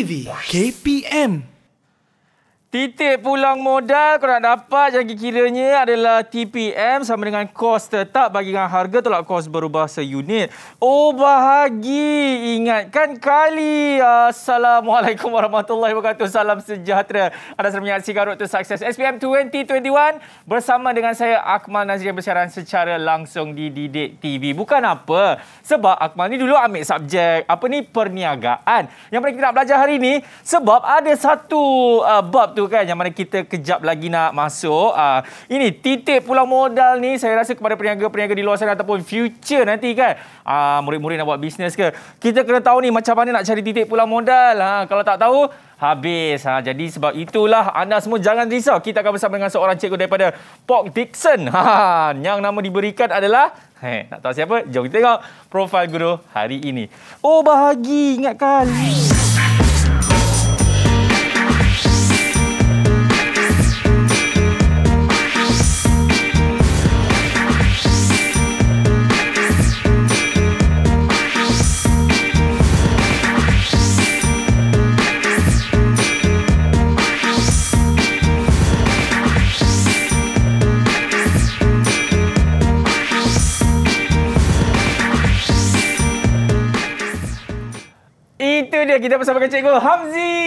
TV KPM Titik pulang modal kau nak dapat jangan kiranya adalah TPM sama dengan kos tetap bagi dengan harga tolak kos berubah seunit. Oh bahagi ingatkan kali. Assalamualaikum warahmatullahi wabarakatuh. Salam sejahtera. Anda sedang menyaksikan Road to Success SPM 2021 bersama dengan saya Akmal Nazir yang bersiaran secara langsung di Didik TV. Bukan apa sebab Akmal ni dulu ambil subjek apa ni perniagaan. Yang paling kita nak belajar hari ni sebab ada satu uh, bab tu tu kan yang mana kita kejap lagi nak masuk. Uh, ini titik pulang modal ni saya rasa kepada peniaga-peniaga di luar sana ataupun future nanti kan. Uh, murid-murid nak buat bisnes ke. Kita kena tahu ni macam mana nak cari titik pulang modal. Ha, kalau tak tahu habis. Ha, jadi sebab itulah anda semua jangan risau. Kita akan bersama dengan seorang cikgu daripada Pok Dixon. Ha, yang nama diberikan adalah Hei, nak tahu siapa? Jom kita tengok profil guru hari ini. Oh, bahagi. Ingat kali. Hey. dia kita bersama dengan Cikgu Hamzi.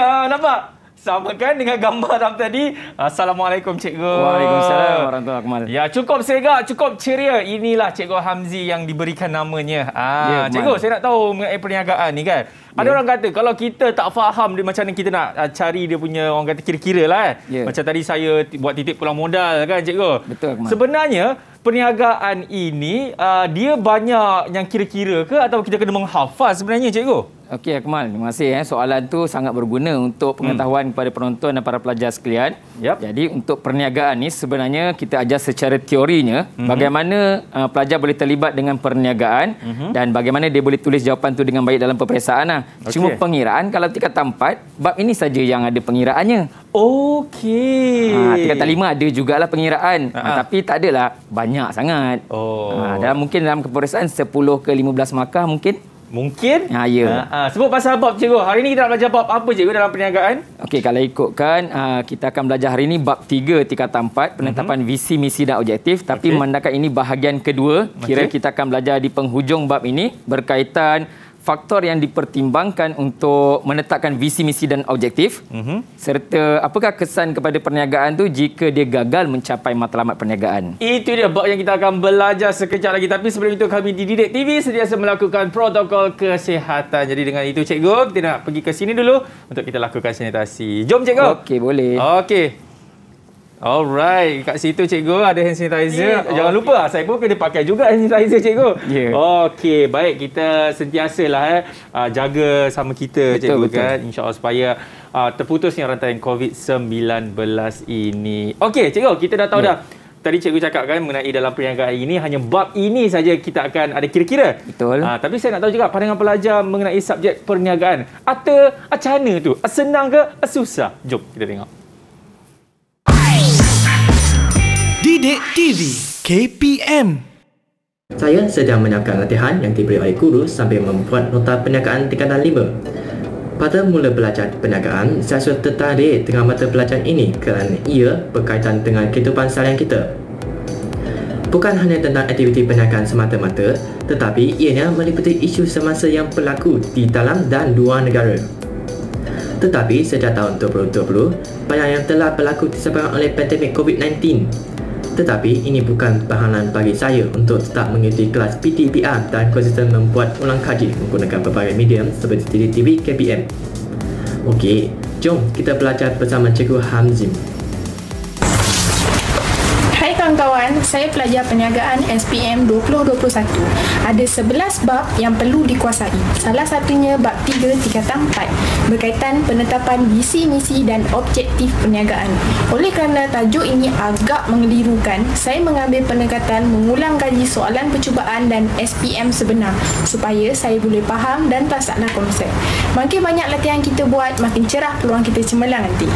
Ah, nampak? Sama kan dengan gambar Ram tadi. Assalamualaikum Cikgu. Waalaikumsalam warahmatullahi wabarakatuh. Ya, cukup segar, cukup ceria. Inilah Cikgu Hamzi yang diberikan namanya. Ah, yeah, Cikgu, saya nak tahu mengenai perniagaan ni kan. Ada yeah. orang kata kalau kita tak faham dia macam mana kita nak uh, cari dia punya orang kata kira-kira lah. Eh. Yeah. Macam tadi saya buat titik pulang modal kan Cikgu. Betul Akmal. Sebenarnya perniagaan ini uh, dia banyak yang kira-kira ke atau kita kena menghafal sebenarnya Cikgu? Okey Akmal, terima kasih eh. Soalan tu sangat berguna untuk pengetahuan hmm. kepada penonton dan para pelajar sekalian. Yep. Jadi untuk perniagaan ni sebenarnya kita ajar secara teorinya mm-hmm. bagaimana uh, pelajar boleh terlibat dengan perniagaan mm-hmm. dan bagaimana dia boleh tulis jawapan tu dengan baik dalam peperiksaan lah. Okay. Cuma pengiraan kalau tingkat tempat bab ini saja yang ada pengiraannya. Okey. Ha, tingkat 5 ada jugalah pengiraan. Ha, tapi tak adalah banyak sangat. Oh. Ha, ah, dalam mungkin dalam keperiksaan 10 ke 15 markah mungkin. Mungkin. Ha, ya. Ha, ha. Sebut pasal bab cikgu. Hari ini kita nak belajar bab apa cikgu dalam perniagaan? Okey, kalau ikutkan, uh, kita akan belajar hari ini bab 3 tingkatan 4. Mhm. Penetapan uh-huh. visi, misi dan objektif. Tapi okay. memandangkan ini bahagian kedua. Kira kita akan belajar di penghujung bab ini berkaitan faktor yang dipertimbangkan untuk menetapkan visi misi dan objektif mm-hmm. serta apakah kesan kepada perniagaan tu jika dia gagal mencapai matlamat perniagaan itu dia bab yang kita akan belajar sekejap lagi tapi sebelum itu kami di Didik TV sediasa melakukan protokol kesihatan jadi dengan itu cikgu kita nak pergi ke sini dulu untuk kita lakukan sanitasi jom cikgu okey boleh okey Alright, kat situ cikgu ada hand sanitizer. Yeah, Jangan okay. lupa lah, saya pun kena pakai juga hand sanitizer cikgu. Yeah. Okey, baik kita sentiasalah eh ah, jaga sama kita betul, cikgu betul. kan. Insya-Allah supaya uh, terputusnya rantai yang COVID-19 ini. Okey, cikgu kita dah tahu yeah. dah Tadi cikgu cakap kan mengenai dalam perniagaan ini hanya bab ini saja kita akan ada kira-kira. Betul. Ha, tapi saya nak tahu juga pandangan pelajar mengenai subjek perniagaan. atau acana tu, senang ke, susah? Jom kita tengok. Bidik TV KPM Saya sedang menyiapkan latihan yang diberi oleh guru sambil membuat nota perniagaan tingkatan 5. Pada mula belajar perniagaan, saya sudah tertarik dengan mata pelajaran ini kerana ia berkaitan dengan kehidupan seharian kita. Bukan hanya tentang aktiviti perniagaan semata-mata, tetapi ianya meliputi isu semasa yang berlaku di dalam dan luar negara. Tetapi sejak tahun 2020, banyak yang telah berlaku disebabkan oleh pandemik COVID-19 tetapi ini bukan bahanan bagi saya untuk tetap mengikuti kelas PTPR dan konsisten membuat ulang kaji menggunakan pelbagai medium seperti TV, KPM. Okey, jom kita belajar bersama Cikgu Hamzim kawan-kawan, saya pelajar perniagaan SPM 2021. Ada 11 bab yang perlu dikuasai. Salah satunya bab 3 tingkatan 4 berkaitan penetapan visi, misi dan objektif perniagaan. Oleh kerana tajuk ini agak mengelirukan, saya mengambil pendekatan mengulang kaji soalan percubaan dan SPM sebenar supaya saya boleh faham dan pasaklah konsep. Makin banyak latihan kita buat, makin cerah peluang kita cemerlang nanti.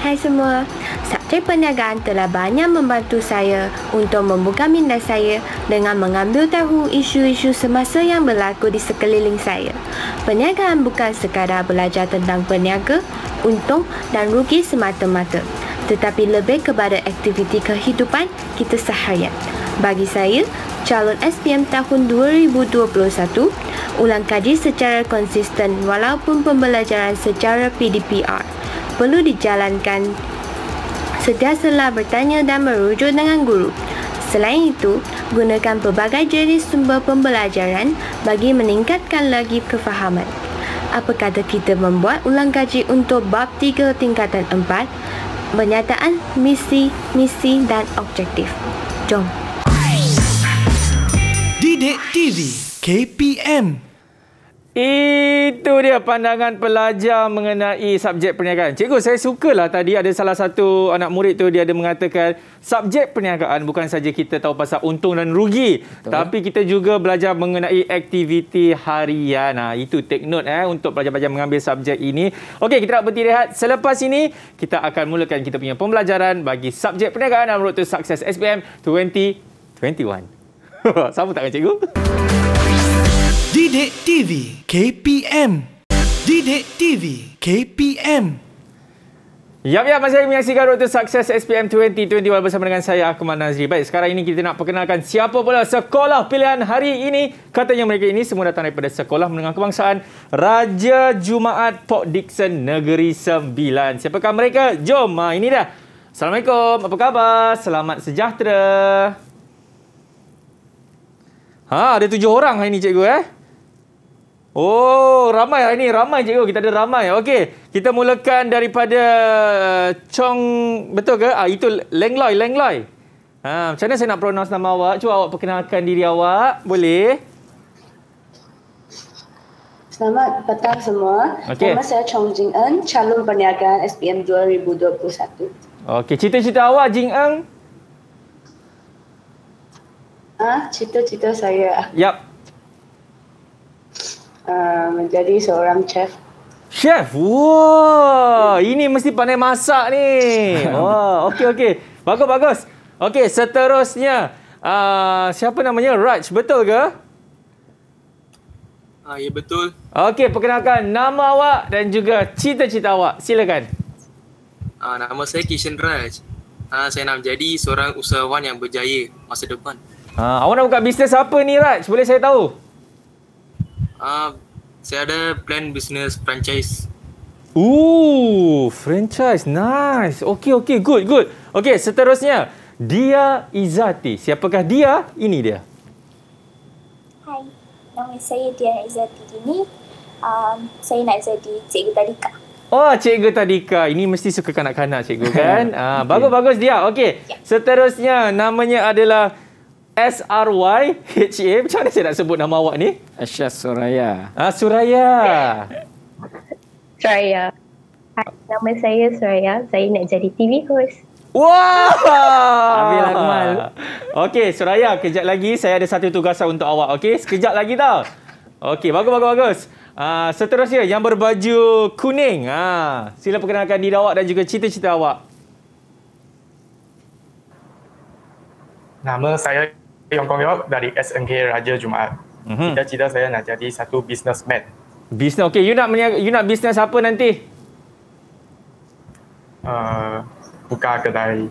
Hai semua, subjek perniagaan telah banyak membantu saya untuk membuka minda saya dengan mengambil tahu isu-isu semasa yang berlaku di sekeliling saya. Perniagaan bukan sekadar belajar tentang peniaga, untung dan rugi semata-mata, tetapi lebih kepada aktiviti kehidupan kita seharian. Bagi saya, calon SPM tahun 2021 ulang kaji secara konsisten walaupun pembelajaran secara PDPR perlu dijalankan Setelah bertanya dan merujuk dengan guru. Selain itu, gunakan pelbagai jenis sumber pembelajaran bagi meningkatkan lagi kefahaman. Apa kata kita membuat ulang kaji untuk bab 3 tingkatan 4, penyataan misi, misi dan objektif. Jom, Bidik TV KPM itu dia pandangan pelajar mengenai subjek perniagaan. Cikgu, saya sukalah tadi ada salah satu anak murid tu dia ada mengatakan subjek perniagaan bukan saja kita tahu pasal untung dan rugi, Betul. tapi kita juga belajar mengenai aktiviti harian. Nah, itu take note eh untuk pelajar-pelajar mengambil subjek ini. Okey, kita nak berhenti rehat. Selepas ini kita akan mulakan kita punya pembelajaran bagi subjek perniagaan dalam road to SPM 2021. Sama tak dengan cikgu? Didik TV KPM Didik TV KPM Ya, ya, masih menyaksikan Road to Success SPM 2021 bersama dengan saya, Akumar Nazri. Baik, sekarang ini kita nak perkenalkan siapa pula sekolah pilihan hari ini. Katanya mereka ini semua datang daripada Sekolah Menengah Kebangsaan Raja Jumaat Port Dixon, Negeri Sembilan. Siapakah mereka? Jom, ah, ini dah. Assalamualaikum, apa khabar? Selamat sejahtera. Ha, ada tujuh orang hari ni cikgu eh. Oh, ramai hari ni. Ramai cikgu. Kita ada ramai. Okey. Kita mulakan daripada eh, Chong. Betul ke? Ah, itu Lengloy. Lengloy. Ha, macam mana saya nak pronounce nama awak? Cuba awak perkenalkan diri awak. Boleh? Selamat petang semua. Okay. Nama saya Chong Jing Eng, calon perniagaan SPM 2021. Okey, cerita-cerita awak Jing Eng. Ha, cita-cita saya. Yap. Uh, ah, menjadi seorang chef. Chef. Wah, wow. ini mesti pandai masak ni. Wah, wow. okey okey. Bagus bagus. Okey, seterusnya uh, siapa namanya? Raj, betul ke? Ah, uh, ya betul. Okey, perkenalkan nama awak dan juga cita-cita awak. Silakan. uh, nama saya Kishan Raj. Ah, uh, saya nak menjadi seorang usahawan yang berjaya masa depan. Ha, awak nak buka bisnes apa ni Raj? Boleh saya tahu? Ah, uh, saya ada plan bisnes franchise. Ooh, franchise. Nice. Okay, okay, Good, good. Okay, seterusnya. Dia Izati. Siapakah dia? Ini dia. Hai. Nama saya Dia Izati ini. Um, saya nak jadi Cikgu Tadika. Oh, Cikgu Tadika. Ini mesti suka kanak-kanak, Cikgu kan? ah, okay. Bagus-bagus dia. Okay, Yeah. Seterusnya, namanya adalah... S-R-Y H-A Macam mana saya nak sebut nama awak ni? Asya Suraya ah, Suraya Suraya Nama saya Suraya Saya nak jadi TV host Wah! Amin Akmal. Okey, Suraya, kejap lagi saya ada satu tugasan untuk awak. Okey, sekejap lagi tau. Okey, bagus, bagus, bagus. Uh, seterusnya, yang berbaju kuning. Uh, sila perkenalkan diri awak dan juga cerita-cerita awak. Nama saya Yong Kong Yok dari SNK Raja Jumaat. Mm-hmm. cita saya nak jadi satu businessman. Business, okay. You nak you nak business apa nanti? Uh, buka kedai.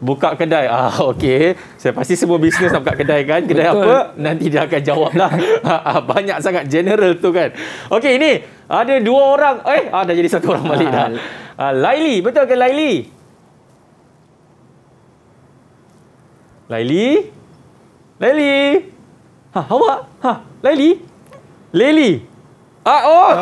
Buka kedai. Ah, okay. Saya pasti semua business nak buka kedai kan? Kedai Betul. apa? Nanti dia akan jawab lah. Ah, banyak sangat general tu kan? Okay, ini ada dua orang. Eh, ah, dah jadi satu orang balik dah. Ah, Laili. Betul ke Laili? Laili. Laili? Laili? Ha, awak? Ha, Laili? Laili? Ah, oh. Uh,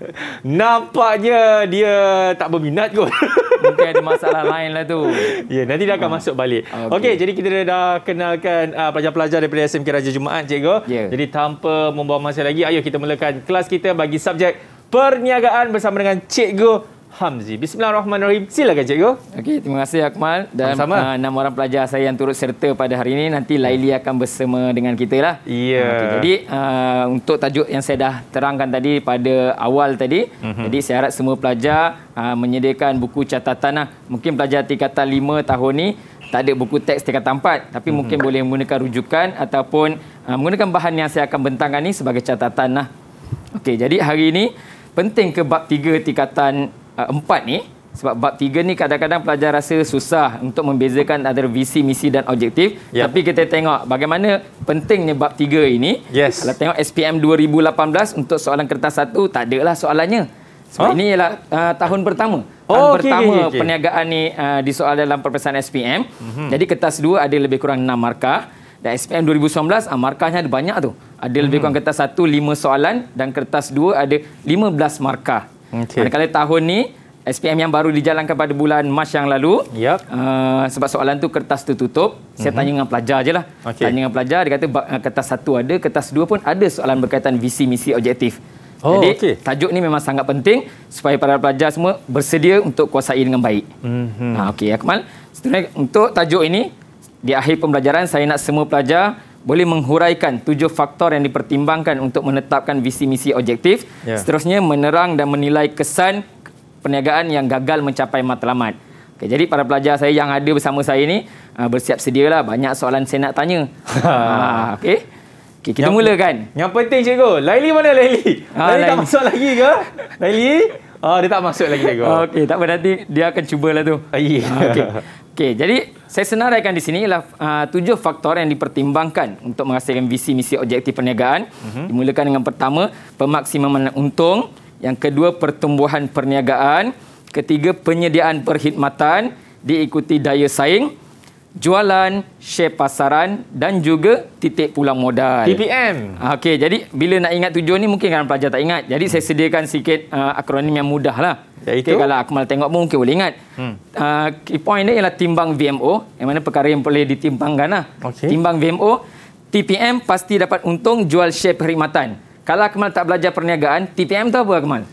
Nampaknya dia tak berminat kot. Mungkin ada masalah lain lah tu. Ya, yeah, nanti dia akan uh, masuk balik. Ah, okey, okay, jadi kita dah kenalkan uh, pelajar-pelajar daripada SMK Raja Jumaat, cikgu. Yeah. Jadi tanpa membawa masa lagi, ayo kita mulakan kelas kita bagi subjek perniagaan bersama dengan cikgu Hamzi. Bismillahirrahmanirrahim. Silakan cikgu. Okey, terima kasih Akmal dan uh, enam orang pelajar saya yang turut serta pada hari ini. Nanti Laili akan bersama dengan kita lah. Iya. Yeah. Okay, jadi uh, untuk tajuk yang saya dah terangkan tadi pada awal tadi, mm-hmm. jadi saya harap semua pelajar uh, menyediakan buku catatan lah. Mungkin pelajar tingkatan 5 tahun ni tak ada buku teks tingkatan 4 tapi mm-hmm. mungkin boleh menggunakan rujukan ataupun uh, menggunakan bahan yang saya akan bentangkan ni sebagai catatan lah. Okey, jadi hari ini penting ke bab 3 tingkatan uh, empat ni sebab bab tiga ni kadang-kadang pelajar rasa susah untuk membezakan antara visi, misi dan objektif. Yeah. Tapi kita tengok bagaimana pentingnya bab tiga ini. Yes. Kalau tengok SPM 2018 untuk soalan kertas satu, tak ada lah soalannya. Sebab huh? ini ialah uh, tahun pertama. oh, pertama okay, okay, okay. perniagaan ni uh, ah, di soal dalam perpesan SPM. Mm-hmm. Jadi kertas dua ada lebih kurang enam markah. Dan SPM 2019, uh, markahnya ada banyak tu. Ada lebih hmm. kurang kertas satu, lima soalan. Dan kertas dua ada lima belas markah. Okay. Manakala tahun ni SPM yang baru dijalankan pada bulan Mac yang lalu. Yep. Uh, sebab soalan tu kertas tu tutup. Saya mm-hmm. tanya dengan pelajar je lah. Okay. Tanya dengan pelajar, dia kata uh, kertas satu ada, kertas dua pun ada soalan berkaitan visi, misi, objektif. Oh, Jadi okay. tajuk ni memang sangat penting supaya para pelajar semua bersedia untuk kuasai dengan baik. Mm-hmm. Ha, Okey, Akmal. Setelah, untuk tajuk ini, di akhir pembelajaran saya nak semua pelajar boleh menghuraikan tujuh faktor yang dipertimbangkan untuk menetapkan visi misi objektif. Yeah. Seterusnya menerang dan menilai kesan perniagaan yang gagal mencapai matlamat. Okay, jadi para pelajar saya yang ada bersama saya ini uh, ah, bersiap sedialah banyak soalan saya nak tanya. uh, ah, okay. Okay, kita yang, mulakan. Yang penting cikgu, Laili mana Laili? Ha, Laili, tak masuk lagi ke? Laili? Oh, dia tak masuk lagi cikgu. Okey, tak apa nanti dia akan cubalah tu. Okey. Okey, jadi saya senaraikan di sini ialah uh, tujuh faktor yang dipertimbangkan untuk menghasilkan visi misi objektif perniagaan. Uh-huh. Dimulakan dengan pertama, pemaksimuman untung. Yang kedua, pertumbuhan perniagaan. Ketiga, penyediaan perkhidmatan. Diikuti daya saing jualan, share pasaran dan juga titik pulang modal. TPM. Ah, okey, jadi bila nak ingat tujuan ni mungkin kan pelajar tak ingat. Jadi hmm. saya sediakan sikit uh, akronim yang mudah lah. Okay, kalau Akmal tengok pun mungkin boleh ingat. Hmm. Uh, key point dia ialah timbang VMO. Yang mana perkara yang boleh ditimbangkan lah. Okay. Timbang VMO. TPM pasti dapat untung jual share perkhidmatan. Kalau Akmal tak belajar perniagaan, TPM tu apa Akmal?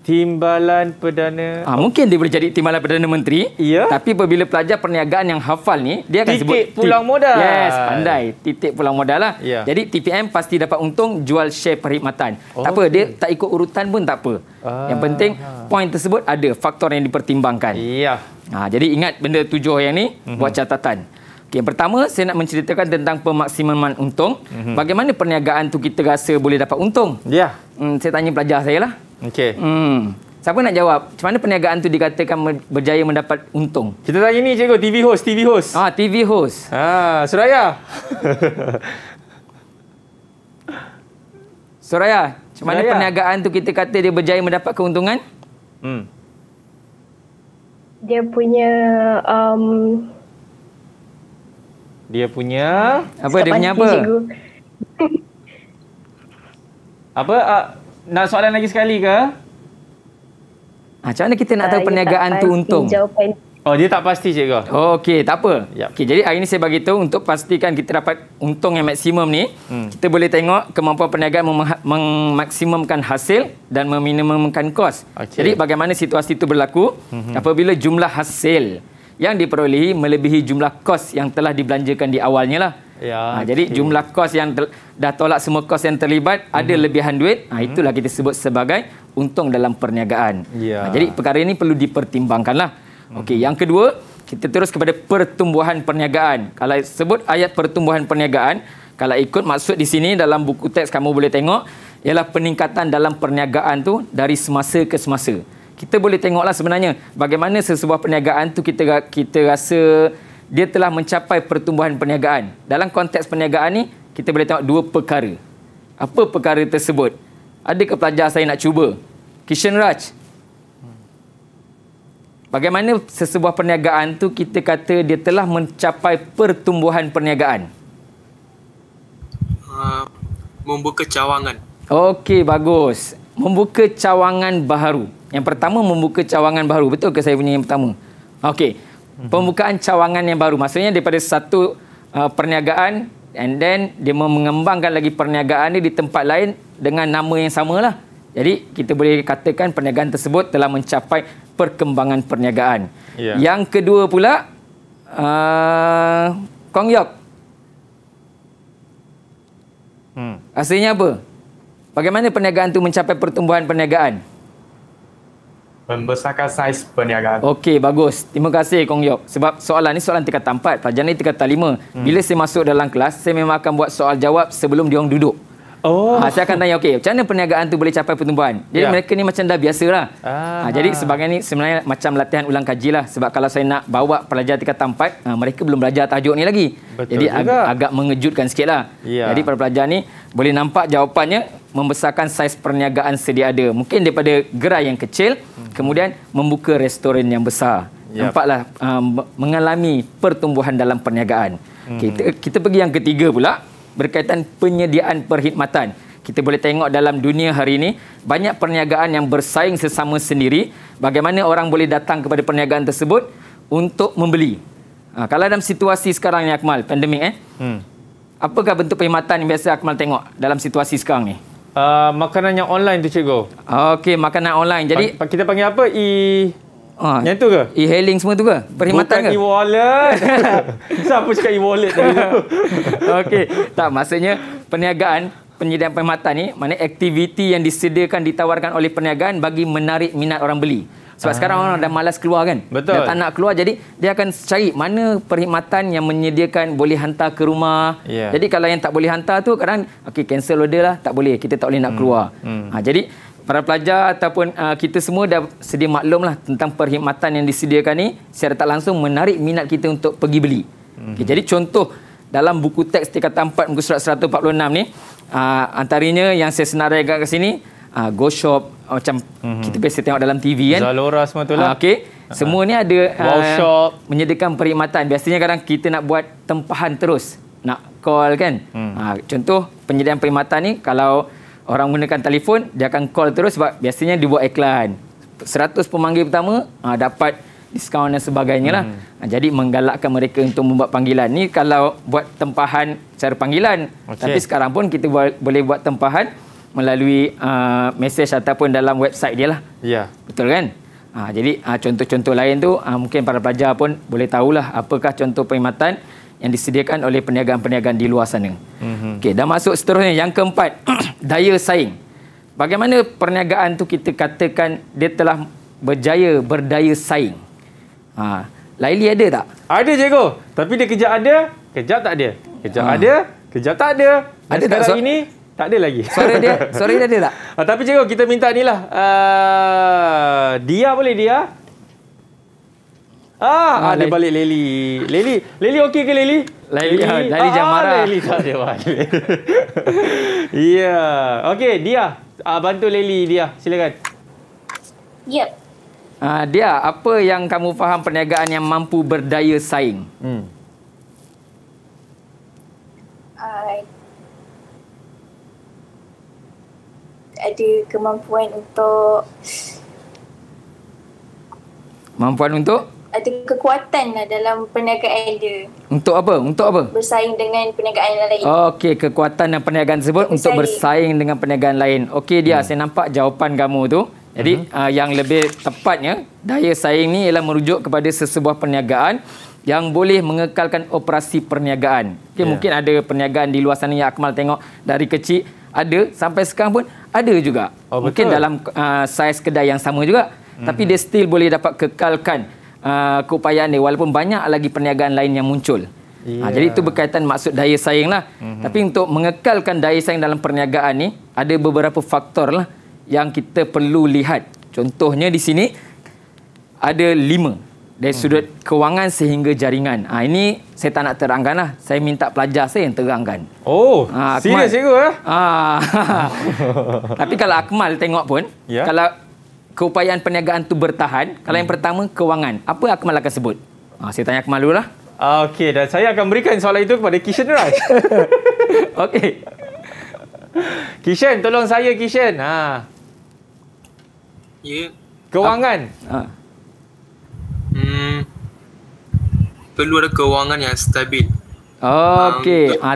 Timbalan Perdana ha, Mungkin dia boleh jadi Timbalan Perdana Menteri yeah. Tapi apabila pelajar perniagaan yang hafal ni Dia akan titik sebut Titik pulang modal Yes, pandai Titik pulang modal lah yeah. Jadi TPM pasti dapat untung Jual share perkhidmatan oh, Tak apa, okay. dia oh. tak ikut urutan pun tak apa ah. Yang penting Poin tersebut ada Faktor yang dipertimbangkan yeah. Ya. ha, Jadi ingat benda tujuh yang ni mm-hmm. Buat catatan Okay, yang pertama, saya nak menceritakan tentang pemaksimuman untung. Mm-hmm. Bagaimana perniagaan tu kita rasa boleh dapat untung? Ya. Yeah. Hmm, saya tanya pelajar saya lah. Okey. Hmm. Siapa nak jawab? Macam mana perniagaan tu dikatakan berjaya mendapat untung? Kita tanya ni cikgu, TV host, TV host. Ah, TV host. Ah, Suraya. Suraya, macam mana perniagaan tu kita kata dia berjaya mendapat keuntungan? Hmm. Dia punya um, dia punya apa dia punya apa? apa? Uh, nak soalan lagi sekali ke? Ah, macam mana kita nak tahu uh, perniagaan tu untung? Jawapan. Oh, dia tak pasti cikgu. Okey, tak apa. Yep. Okey, jadi hari ini saya bagi tahu untuk pastikan kita dapat untung yang maksimum ni, hmm. kita boleh tengok kemampuan perniagaan memaksimumkan hasil dan meminimumkan kos. Okay. Jadi bagaimana situasi itu berlaku? Hmm. Apabila jumlah hasil yang diperolehi melebihi jumlah kos yang telah dibelanjakan di awalnya lah. Ya, ha, okay. Jadi jumlah kos yang tel- dah tolak semua kos yang terlibat hmm ada mhm. lebihan duit. Mm-hmm. Ha, mhm. itulah kita sebut sebagai untung dalam perniagaan. Ya. Ha, jadi perkara ini perlu dipertimbangkanlah. hmm Okey, yang kedua kita terus kepada pertumbuhan perniagaan. Kalau sebut ayat pertumbuhan perniagaan, kalau ikut maksud di sini dalam buku teks kamu boleh tengok ialah peningkatan dalam perniagaan tu dari semasa ke semasa. Kita boleh tengoklah sebenarnya bagaimana sesebuah perniagaan tu kita kita rasa dia telah mencapai pertumbuhan perniagaan. Dalam konteks perniagaan ni, kita boleh tengok dua perkara. Apa perkara tersebut? Adakah pelajar saya nak cuba? Kishan Raj. Bagaimana sesebuah perniagaan tu kita kata dia telah mencapai pertumbuhan perniagaan? Uh, membuka cawangan. Okey, bagus. Membuka cawangan baru. Yang pertama membuka cawangan baru, Betul ke saya punya yang pertama? Okey. Mhm. pembukaan cawangan yang baru. Maksudnya daripada satu uh, perniagaan and then dia mengembangkan lagi perniagaan ni di tempat lain dengan nama yang sama lah. Jadi kita boleh katakan perniagaan tersebut telah mencapai perkembangan perniagaan. Yeah. Yang kedua pula uh, Kong Yop, Hmm. Aslinya apa? Bagaimana perniagaan itu mencapai pertumbuhan perniagaan? membesarkan saiz perniagaan. Okey, bagus. Terima kasih Kong Yop. Sebab soalan ni soalan tingkatan 4, pelajaran ni tingkatan 5. Hmm. Bila saya masuk dalam kelas, saya memang akan buat soal jawab sebelum diorang duduk. Oh. Ha, saya akan tanya, okay. macam mana perniagaan tu boleh capai pertumbuhan? Jadi yeah. mereka ni macam dah biasa lah. Ha, jadi sebagai ni sebenarnya macam latihan ulang kaji lah. Sebab kalau saya nak bawa pelajar tingkat tampak ha, mereka belum belajar tajuk ni lagi. Betul jadi ag- agak mengejutkan sikit lah. Yeah. Jadi para pelajar ni boleh nampak jawapannya membesarkan saiz perniagaan sedia ada. Mungkin daripada gerai yang kecil, hmm. kemudian membuka restoran yang besar. Yep. Nampaklah um, mengalami pertumbuhan dalam perniagaan. Hmm. Okay, kita, kita pergi yang ketiga pula berkaitan penyediaan perkhidmatan. Kita boleh tengok dalam dunia hari ini banyak perniagaan yang bersaing sesama sendiri bagaimana orang boleh datang kepada perniagaan tersebut untuk membeli. Ha, kalau dalam situasi sekarang ni Akmal, pandemik eh. Hmm. Apakah bentuk perkhidmatan yang biasa Akmal tengok dalam situasi sekarang ni? Uh, ah, makanan yang online tu cikgu. Okey, makanan online. Jadi pa- kita panggil apa? E Ah, yang tu ke? E-hailing semua tu ke? Perkhidmatan ke? Bukan e e-wallet. Siapa cakap e-wallet tadi? Okey. Tak, maksudnya perniagaan penyediaan perkhidmatan ni, mana aktiviti yang disediakan, ditawarkan oleh perniagaan bagi menarik minat orang beli. Sebab ah. sekarang orang dah malas keluar kan? Betul. Dia tak nak keluar, jadi dia akan cari mana perkhidmatan yang menyediakan boleh hantar ke rumah. Yeah. Jadi kalau yang tak boleh hantar tu, kadang, okey, cancel order lah, tak boleh, kita tak boleh nak hmm. keluar. Hmm. Hmm. Ha, jadi, para pelajar ataupun uh, kita semua dah sedia maklum lah tentang perkhidmatan yang disediakan ni secara tak langsung menarik minat kita untuk pergi beli. Mm-hmm. Okay, jadi contoh dalam buku teks tingkatan 4 muka surat 146 ni uh, antaranya yang saya senaraikan ke sini uh, go shop uh, macam mm-hmm. kita biasa tengok dalam TV kan. Zalora semua tu lah. Uh, ah, okay. Ha. Semua ni ada uh, wow menyediakan perkhidmatan. Biasanya kadang kita nak buat tempahan terus. Nak call kan. Hmm. Uh, contoh penyediaan perkhidmatan ni kalau orang gunakan telefon dia akan call terus sebab biasanya dia buat iklan 100 pemanggil pertama ha, dapat diskaun dan sebagainya lah hmm. Ha, jadi menggalakkan mereka untuk membuat panggilan ni kalau buat tempahan secara panggilan okay. tapi sekarang pun kita buat, boleh buat tempahan melalui uh, mesej ataupun dalam website dia lah yeah. betul kan ha, jadi ha, contoh-contoh lain tu ha, mungkin para pelajar pun boleh tahulah apakah contoh perkhidmatan yang disediakan oleh peniagaan-peniagaan di luar sana. Mm-hmm. Okey, dah masuk seterusnya yang keempat, daya saing. Bagaimana perniagaan tu kita katakan dia telah berjaya berdaya saing? Ha, Laili ada tak? Ada cikgu, tapi dia kerja ada, kerja tak dia? Kerja ha. ada, kerja ah. tak ada. Dan ada tak so- ini tak ada lagi. Sorry dia, sorry dia ada tak? Ha, tapi cikgu kita minta nilah uh, ah, dia boleh dia Ah, ah, ah dia balik Leli. Leli, Leli okey ke Leli? Leli, Leli ah, ah, jangan marah. Leli tak dia balik. Ya. Yeah. Okey, dia. Ah, bantu Leli dia. Silakan. Yep. Ya. Ah, dia, apa yang kamu faham perniagaan yang mampu berdaya saing? Hmm. Ah, ada kemampuan untuk Mampuan untuk ada kekuatan lah dalam perniagaan dia. Untuk apa? Untuk apa? Bersaing dengan perniagaan lain. Oh, Okey, kekuatan dan perniagaan tersebut untuk, untuk bersaing. dengan perniagaan lain. Okey dia, hmm. saya nampak jawapan kamu tu. Jadi hmm. uh, yang lebih tepatnya, daya saing ni ialah merujuk kepada sesebuah perniagaan yang boleh mengekalkan operasi perniagaan. Okay, yeah. Mungkin ada perniagaan di luar sana yang Akmal tengok dari kecil, ada sampai sekarang pun ada juga. Oh, betul. Mungkin dalam uh, saiz kedai yang sama juga. Mm-hmm. Tapi dia still boleh dapat kekalkan uh, keupayaan dia walaupun banyak lagi perniagaan lain yang muncul. Yeah. Ha, jadi itu berkaitan maksud daya saing lah. Mm-hmm. Tapi untuk mengekalkan daya saing dalam perniagaan ni ada beberapa faktor lah yang kita perlu lihat. Contohnya di sini ada lima dari mhm. sudut mm-hmm. kewangan sehingga jaringan. ha, ini saya tak nak terangkan lah. Saya minta pelajar saya yang terangkan. Oh, ha, serius cikgu eh? Ha. Tapi kalau Akmal tengok pun, yeah. kalau keupayaan perniagaan tu bertahan kalau yang hmm. pertama kewangan apa Akmal akan sebut ha, saya tanya Akmal dulu lah ah, Okey, dan saya akan berikan soalan itu kepada Kishen Raj. Lah. Okey. Kishen, tolong saya Kishen. Ha. Ya. Kewangan. Ha. Hmm. Perlu ada kewangan yang stabil. Okey. Um, ha.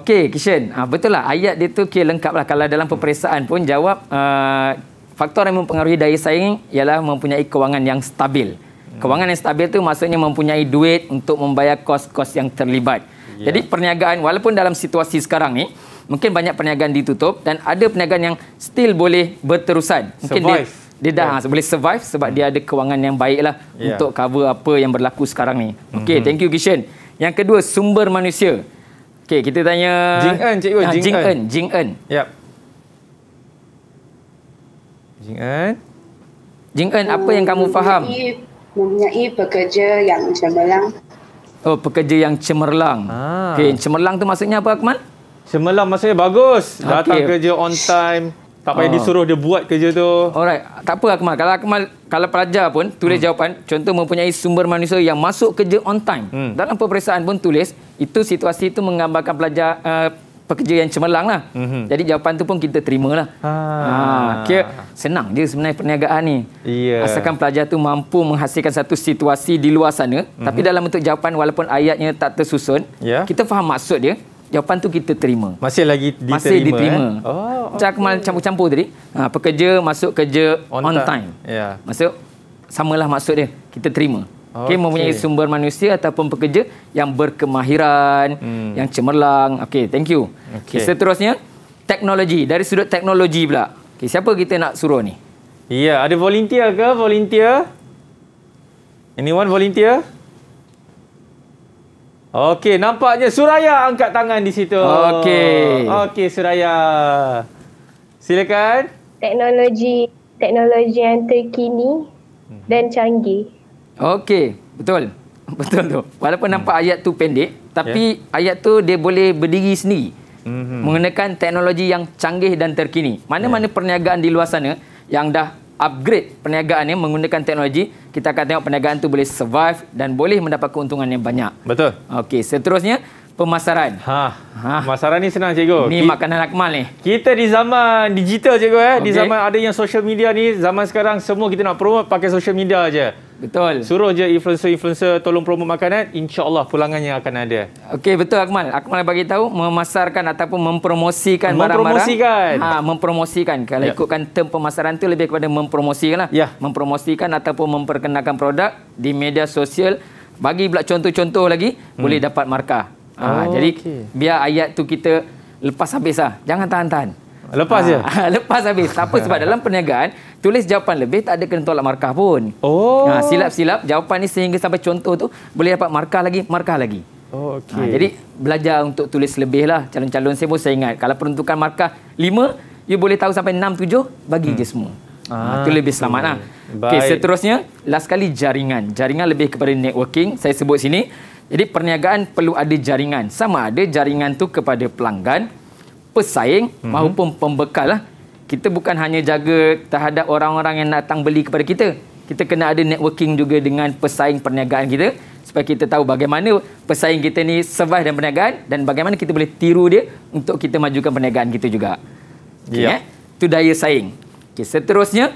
Okey, Kishan. Ha, betul lah. Ayat dia tu okay, lengkap lah. Kalau dalam peperiksaan pun jawab uh, faktor yang mempengaruhi daya saing ialah mempunyai kewangan yang stabil. Kewangan yang stabil itu maksudnya mempunyai duit untuk membayar kos-kos yang terlibat. Ya. Jadi perniagaan walaupun dalam situasi sekarang ni mungkin banyak perniagaan ditutup dan ada perniagaan yang still boleh berterusan. Mungkin survive. dia dia dah yeah. boleh survive sebab hmm. dia ada kewangan yang baiklah yeah. untuk cover apa yang berlaku sekarang ni. Okey, mm-hmm. thank you Kishan. Yang kedua sumber manusia. Okay, kita tanya Jing En, cikgu ah, Jing En, Jing En. Yep. Jing En. Jing En, apa yang kamu faham? Mempunyai pekerja yang cemerlang. Oh, pekerja yang cemerlang. Ah. Okay, cemerlang tu maksudnya apa, Akman? Cemerlang maksudnya bagus. Datang kerja on time. Tak payah oh. disuruh dia buat kerja tu. Alright. Tak apa, Akmal. Kalau Akmal, kalau pelajar pun tulis hmm. jawapan, contoh mempunyai sumber manusia yang masuk kerja on time. Hmm. Dalam peperiksaan pun tulis, itu situasi itu menggambarkan pelajar, uh, pekerja yang cemerlang lah. Mm-hmm. Jadi jawapan tu pun kita terima lah. Ha. Ha. Kira senang je sebenarnya perniagaan ni. Yeah. Asalkan pelajar tu mampu menghasilkan satu situasi di luar sana. Mm-hmm. Tapi dalam bentuk jawapan walaupun ayatnya tak tersusun. Yeah. Kita faham maksud dia. Jawapan tu kita terima. Masih lagi diterima. Masih eh? diterima. Eh? Oh, okay. Akmal campur-campur tadi. Ha, pekerja masuk kerja on, on time. time. Yeah. Maksud samalah maksud dia. Kita terima. Okay, mempunyai sumber manusia ataupun pekerja yang berkemahiran, hmm. yang cemerlang. Okey, thank you. Okay. Okay, seterusnya, teknologi. Dari sudut teknologi pula. Okey, siapa kita nak suruh ni? Ya, yeah, ada volunteer ke? Volunteer? Anyone volunteer? Okey, nampaknya Suraya angkat tangan di situ. Okey. Okey, Suraya. Silakan. Teknologi, teknologi yang terkini hmm. dan canggih. Okey, betul. Betul tu. Walaupun hmm. nampak ayat tu pendek, tapi yeah. ayat tu dia boleh berdiri sendiri. Hmm. Mengenakan teknologi yang canggih dan terkini. Mana-mana yeah. perniagaan di luar sana yang dah upgrade perniagaannya menggunakan teknologi, kita akan tengok perniagaan tu boleh survive dan boleh mendapat keuntungan yang banyak. Betul. Okey, seterusnya pemasaran. Ha. ha. Pemasaran ni senang cikgu. Ni Ki- makanan akmal ni. Kita di zaman digital cikgu eh. Okay. Di zaman ada yang social media ni, zaman sekarang semua kita nak promote pakai social media aje. Betul. Suruh je influencer-influencer tolong promote makanan, insya-Allah pulangannya akan ada. Okey, betul Akmal. Akmal bagi tahu memasarkan ataupun mempromosikan barang-barang. Mempromosikan. Ha, mempromosikan. Kalau ya. ikutkan term pemasaran tu lebih kepada mempromosikanlah. Ya. Mempromosikan ataupun memperkenalkan produk di media sosial bagi pula contoh-contoh lagi hmm. boleh dapat markah Ha, oh, jadi okay. biar ayat tu kita lepas habis lah. Jangan tahan-tahan. Lepas ha, je? Ah, lepas habis. Tak apa sebab dalam perniagaan, tulis jawapan lebih tak ada kena tolak markah pun. Oh. Ah, silap-silap, ha, jawapan ni sehingga sampai contoh tu boleh dapat markah lagi, markah lagi. Oh, okay. ha, jadi belajar untuk tulis lebih lah. Calon-calon saya pun saya ingat. Kalau peruntukan markah 5, you boleh tahu sampai 6, 7, bagi hmm. je semua. Itu lebih selamat okay. lah. Okay, seterusnya, last kali jaringan. Jaringan lebih kepada networking. Saya sebut sini, jadi perniagaan perlu ada jaringan. Sama ada jaringan tu kepada pelanggan, pesaing mm-hmm. maupun pembekal lah. Kita bukan hanya jaga terhadap orang-orang yang datang beli kepada kita. Kita kena ada networking juga dengan pesaing perniagaan kita supaya kita tahu bagaimana pesaing kita ni survive dan perniagaan dan bagaimana kita boleh tiru dia untuk kita majukan perniagaan kita juga. Okay, yeah. Itu eh? daya saing. Okay, seterusnya,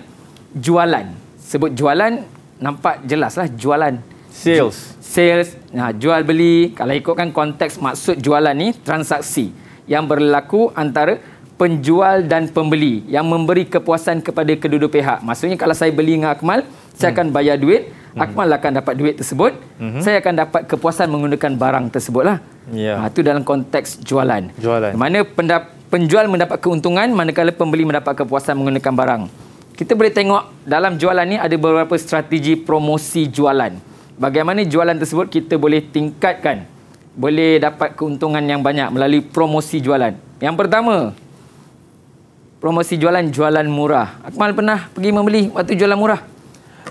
jualan. Sebut jualan, nampak jelas lah jualan. Sales sales, nah, jual beli, kalau ikutkan konteks maksud jualan ni, transaksi yang berlaku antara penjual dan pembeli yang memberi kepuasan kepada kedua-dua pihak. Maksudnya kalau saya beli dengan Akmal, saya hmm. akan bayar duit, hmm. Akmal akan dapat duit tersebut, hmm. saya akan dapat kepuasan menggunakan barang tersebutlah. Ya. Yeah. Itu dalam konteks jualan. Jualan. Di mana pendap- penjual mendapat keuntungan manakala pembeli mendapat kepuasan menggunakan barang. Kita boleh tengok dalam jualan ni ada beberapa strategi promosi jualan bagaimana jualan tersebut kita boleh tingkatkan boleh dapat keuntungan yang banyak melalui promosi jualan yang pertama promosi jualan jualan murah akmal pernah pergi membeli waktu jualan murah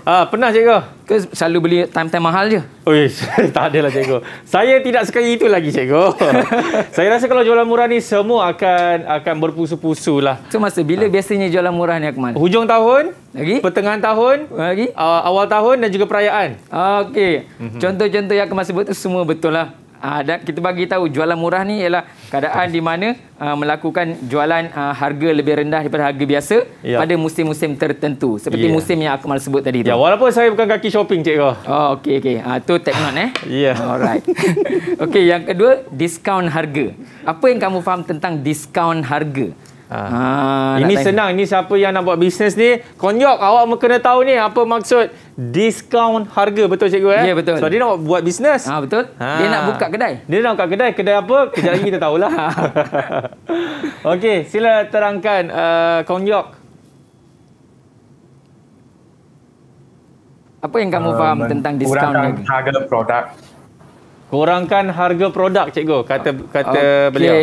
Ah pernah cikgu. Ke selalu beli time-time mahal je. Oi, tak adalah cikgu. saya tidak sekali itu lagi cikgu. saya rasa kalau jualan murah ni semua akan akan berpusu-pusu lah. Tu masa bila uh. biasanya jualan murah ni Akmal? Hujung tahun? Lagi? Pertengahan tahun? Lagi? Uh, awal tahun dan juga perayaan. Ah, okey. Mm-hmm. Contoh-contoh yang Akmal sebut tu semua betul lah uh, dan kita bagi tahu jualan murah ni ialah keadaan di mana uh, melakukan jualan uh, harga lebih rendah daripada harga biasa yeah. pada musim-musim tertentu seperti yeah. musim yang Akmal sebut tadi tu. Ya walaupun saya bukan kaki shopping cik Oh okey okey. Ah uh, tu take note eh. Ya. Yeah. Alright. okey yang kedua diskaun harga. Apa yang kamu faham tentang diskaun harga? Ah, ah ini senang. Ini siapa yang nak buat bisnes ni. Konjok, awak kena tahu ni apa maksud diskaun harga. Betul cikgu eh? Ya, yeah, betul. So, dia nak buat bisnes. Ah, betul. Ah. Dia nak buka kedai. Dia nak buka kedai. Kedai apa? Kedai lagi kita tahulah. Okey, sila terangkan uh, Konjok. Apa yang kamu uh, faham tentang diskaun harga? Kurangkan harga produk. Kurangkan harga produk, cikgu. Kata, kata okay. beliau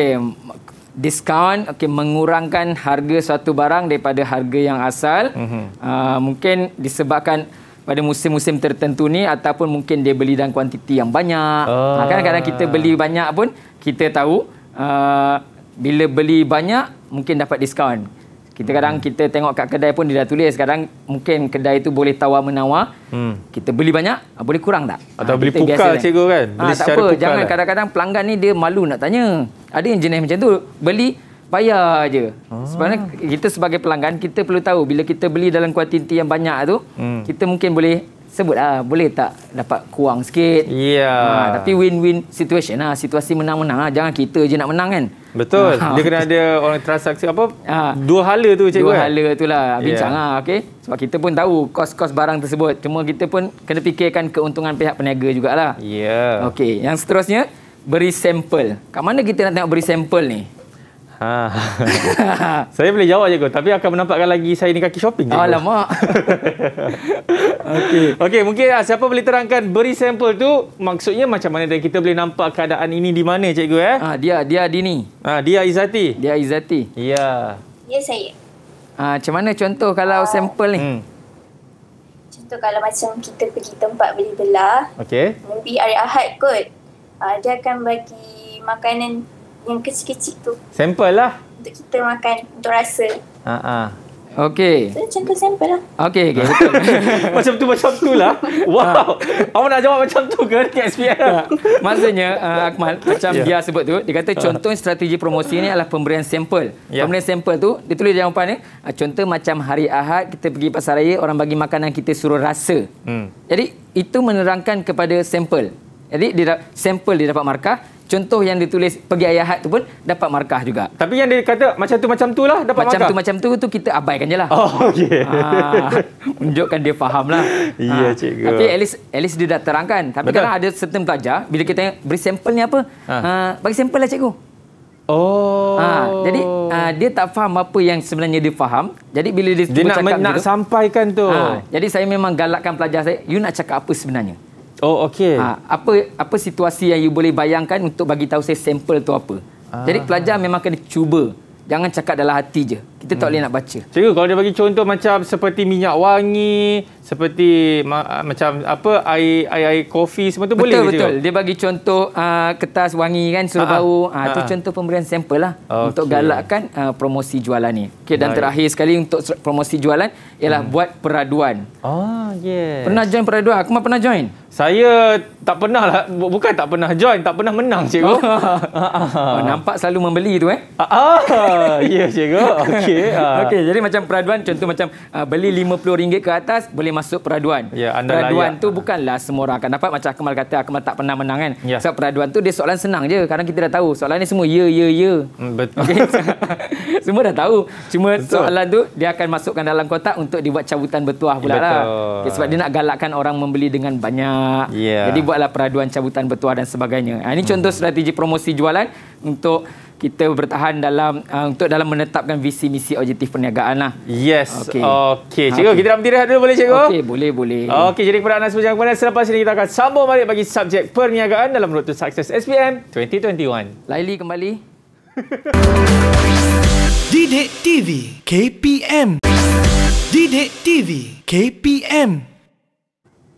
diskaun okey mengurangkan harga suatu barang daripada harga yang asal mm-hmm. uh, mungkin disebabkan pada musim-musim tertentu ni ataupun mungkin dia beli dalam kuantiti yang banyak oh. kadang-kadang kita beli banyak pun kita tahu uh, bila beli banyak mungkin dapat diskaun kita kadang hmm. kita tengok kat kedai pun dia dah tulis Kadang mungkin kedai itu boleh tawar menawar. Hmm. Kita beli banyak, ah, boleh kurang tak? Atau ha, beli pukal kan? cikgu kan? Ha, beli tak secara apa, jangan lah. kadang-kadang pelanggan ni dia malu nak tanya. Ada yang jenis macam tu, beli bayar aje. Hmm. Sebenarnya kita sebagai pelanggan kita perlu tahu bila kita beli dalam kuantiti yang banyak tu, hmm. kita mungkin boleh Sebut sebutlah boleh tak dapat kuang sikit. Ya. Yeah. Ha, tapi win-win situation lah. Situasi menang-menang lah. Jangan kita je nak menang kan. Betul. Ha. Dia kena ada orang transaksi apa? Ha. Dua hala tu cikgu Dua kan? hala tu lah. Ya. Bincang yeah. lah. Okay? Sebab kita pun tahu kos-kos barang tersebut. Cuma kita pun kena fikirkan keuntungan pihak peniaga jugalah. Ya. Yeah. Okay. Yang seterusnya. Beri sampel. Kat mana kita nak tengok beri sampel ni? Ha. saya boleh jawab je kot. Tapi akan menampakkan lagi saya ni kaki shopping je. Alamak. Okey. Okey, mungkin ah, siapa boleh terangkan beri sampel tu maksudnya macam mana dan kita boleh nampak keadaan ini di mana cikgu eh? Ah, dia dia di ni. Ah, dia Izati. Dia Izati. Ya. Ya saya. Ah, macam mana contoh kalau ah. sampel ni? Hmm. Contoh kalau macam kita pergi tempat beli belah. Okey. Mungkin hari Ahad kot. Ah, dia akan bagi makanan yang kecil-kecil tu. Sample lah. Untuk kita makan, untuk rasa. Ha ah. Okey. Contoh sample lah. Okey, okey. macam tu, macam tu lah. Wow. Ha. Awak nak jawab macam tu ke dekat ha. SPR? Maksudnya, uh, Akmal, macam yeah. dia sebut tu, dia kata ha. contoh strategi promosi ni adalah pemberian sampel. Yeah. Pemberian sampel tu, dia tulis jawapan ni, uh, contoh macam hari Ahad, kita pergi pasar raya, orang bagi makanan kita suruh rasa. Hmm. Jadi, itu menerangkan kepada sampel. Jadi, dia, sampel dia dapat markah, contoh yang ditulis pergi ayahat tu pun dapat markah juga. Tapi yang dia kata macam tu macam tu lah dapat macam markah. Macam tu macam tu tu kita abaikan je lah. Oh, okay. Ah, tunjukkan dia faham lah. Ya, yeah, cikgu. Tapi at least, at least dia dah terangkan. Tapi Betul. kadang ada certain pelajar, bila kita tanya, beri sampel ni apa? Ha. Uh, bagi sampel lah cikgu. Oh. Ha, jadi uh, dia tak faham apa yang sebenarnya dia faham. Jadi bila dia, dia nak, nak gitu, sampaikan tu. Ha, jadi saya memang galakkan pelajar saya, you nak cakap apa sebenarnya? Oh okey. Ha, apa apa situasi yang you boleh bayangkan untuk bagi tahu saya sampel tu apa? Ah. Jadi pelajar memang kena cuba. Jangan cakap dalam hati je kita tak hmm. boleh nak baca. Cikgu, kalau dia bagi contoh macam seperti minyak wangi, seperti ma- macam apa air air air kopi semua tu boleh Betul betul. Dia bagi contoh uh, kertas wangi kan suruh Ha-ha. Ah. bau. Ah uh, ah. tu contoh pemberian sampel lah okay. untuk galakkan uh, promosi jualan ni. Okey dan terakhir sekali untuk promosi jualan ialah hmm. buat peraduan. Oh yes. Pernah join peraduan? Aku mah pernah join. Saya tak pernah lah bukan tak pernah join, tak pernah menang cikgu. Oh. nampak selalu membeli tu eh? Ah, ya yeah, cikgu. Okay okey ah. okey jadi macam peraduan contoh macam uh, beli RM50 ke atas boleh masuk peraduan yeah, peraduan layak. tu ah. bukanlah semua orang akan dapat macam Akmal kata Akmal tak pernah menang kan yeah. sebab so, peraduan tu dia soalan senang je kadang kita dah tahu soalan ni semua ya ya ya betul okay. semua dah tahu cuma betul. soalan tu dia akan masukkan dalam kotak untuk dibuat cabutan bertuah pula lah. betul. lah okay, sebab dia nak galakkan orang membeli dengan banyak yeah. jadi buatlah peraduan cabutan bertuah dan sebagainya ini contoh hmm. strategi promosi jualan untuk kita bertahan dalam uh, untuk dalam menetapkan visi misi objektif perniagaan lah. Yes. Okey. Okey, ha, cikgu okay. kita dalam tirah dulu boleh cikgu? Okey, boleh, boleh. Okey, jadi kepada anda semua jangan pernah selepas ini kita akan sambung balik bagi subjek perniagaan dalam Road to Success SPM 2021. Laili kembali. Didik TV KPM Didik TV KPM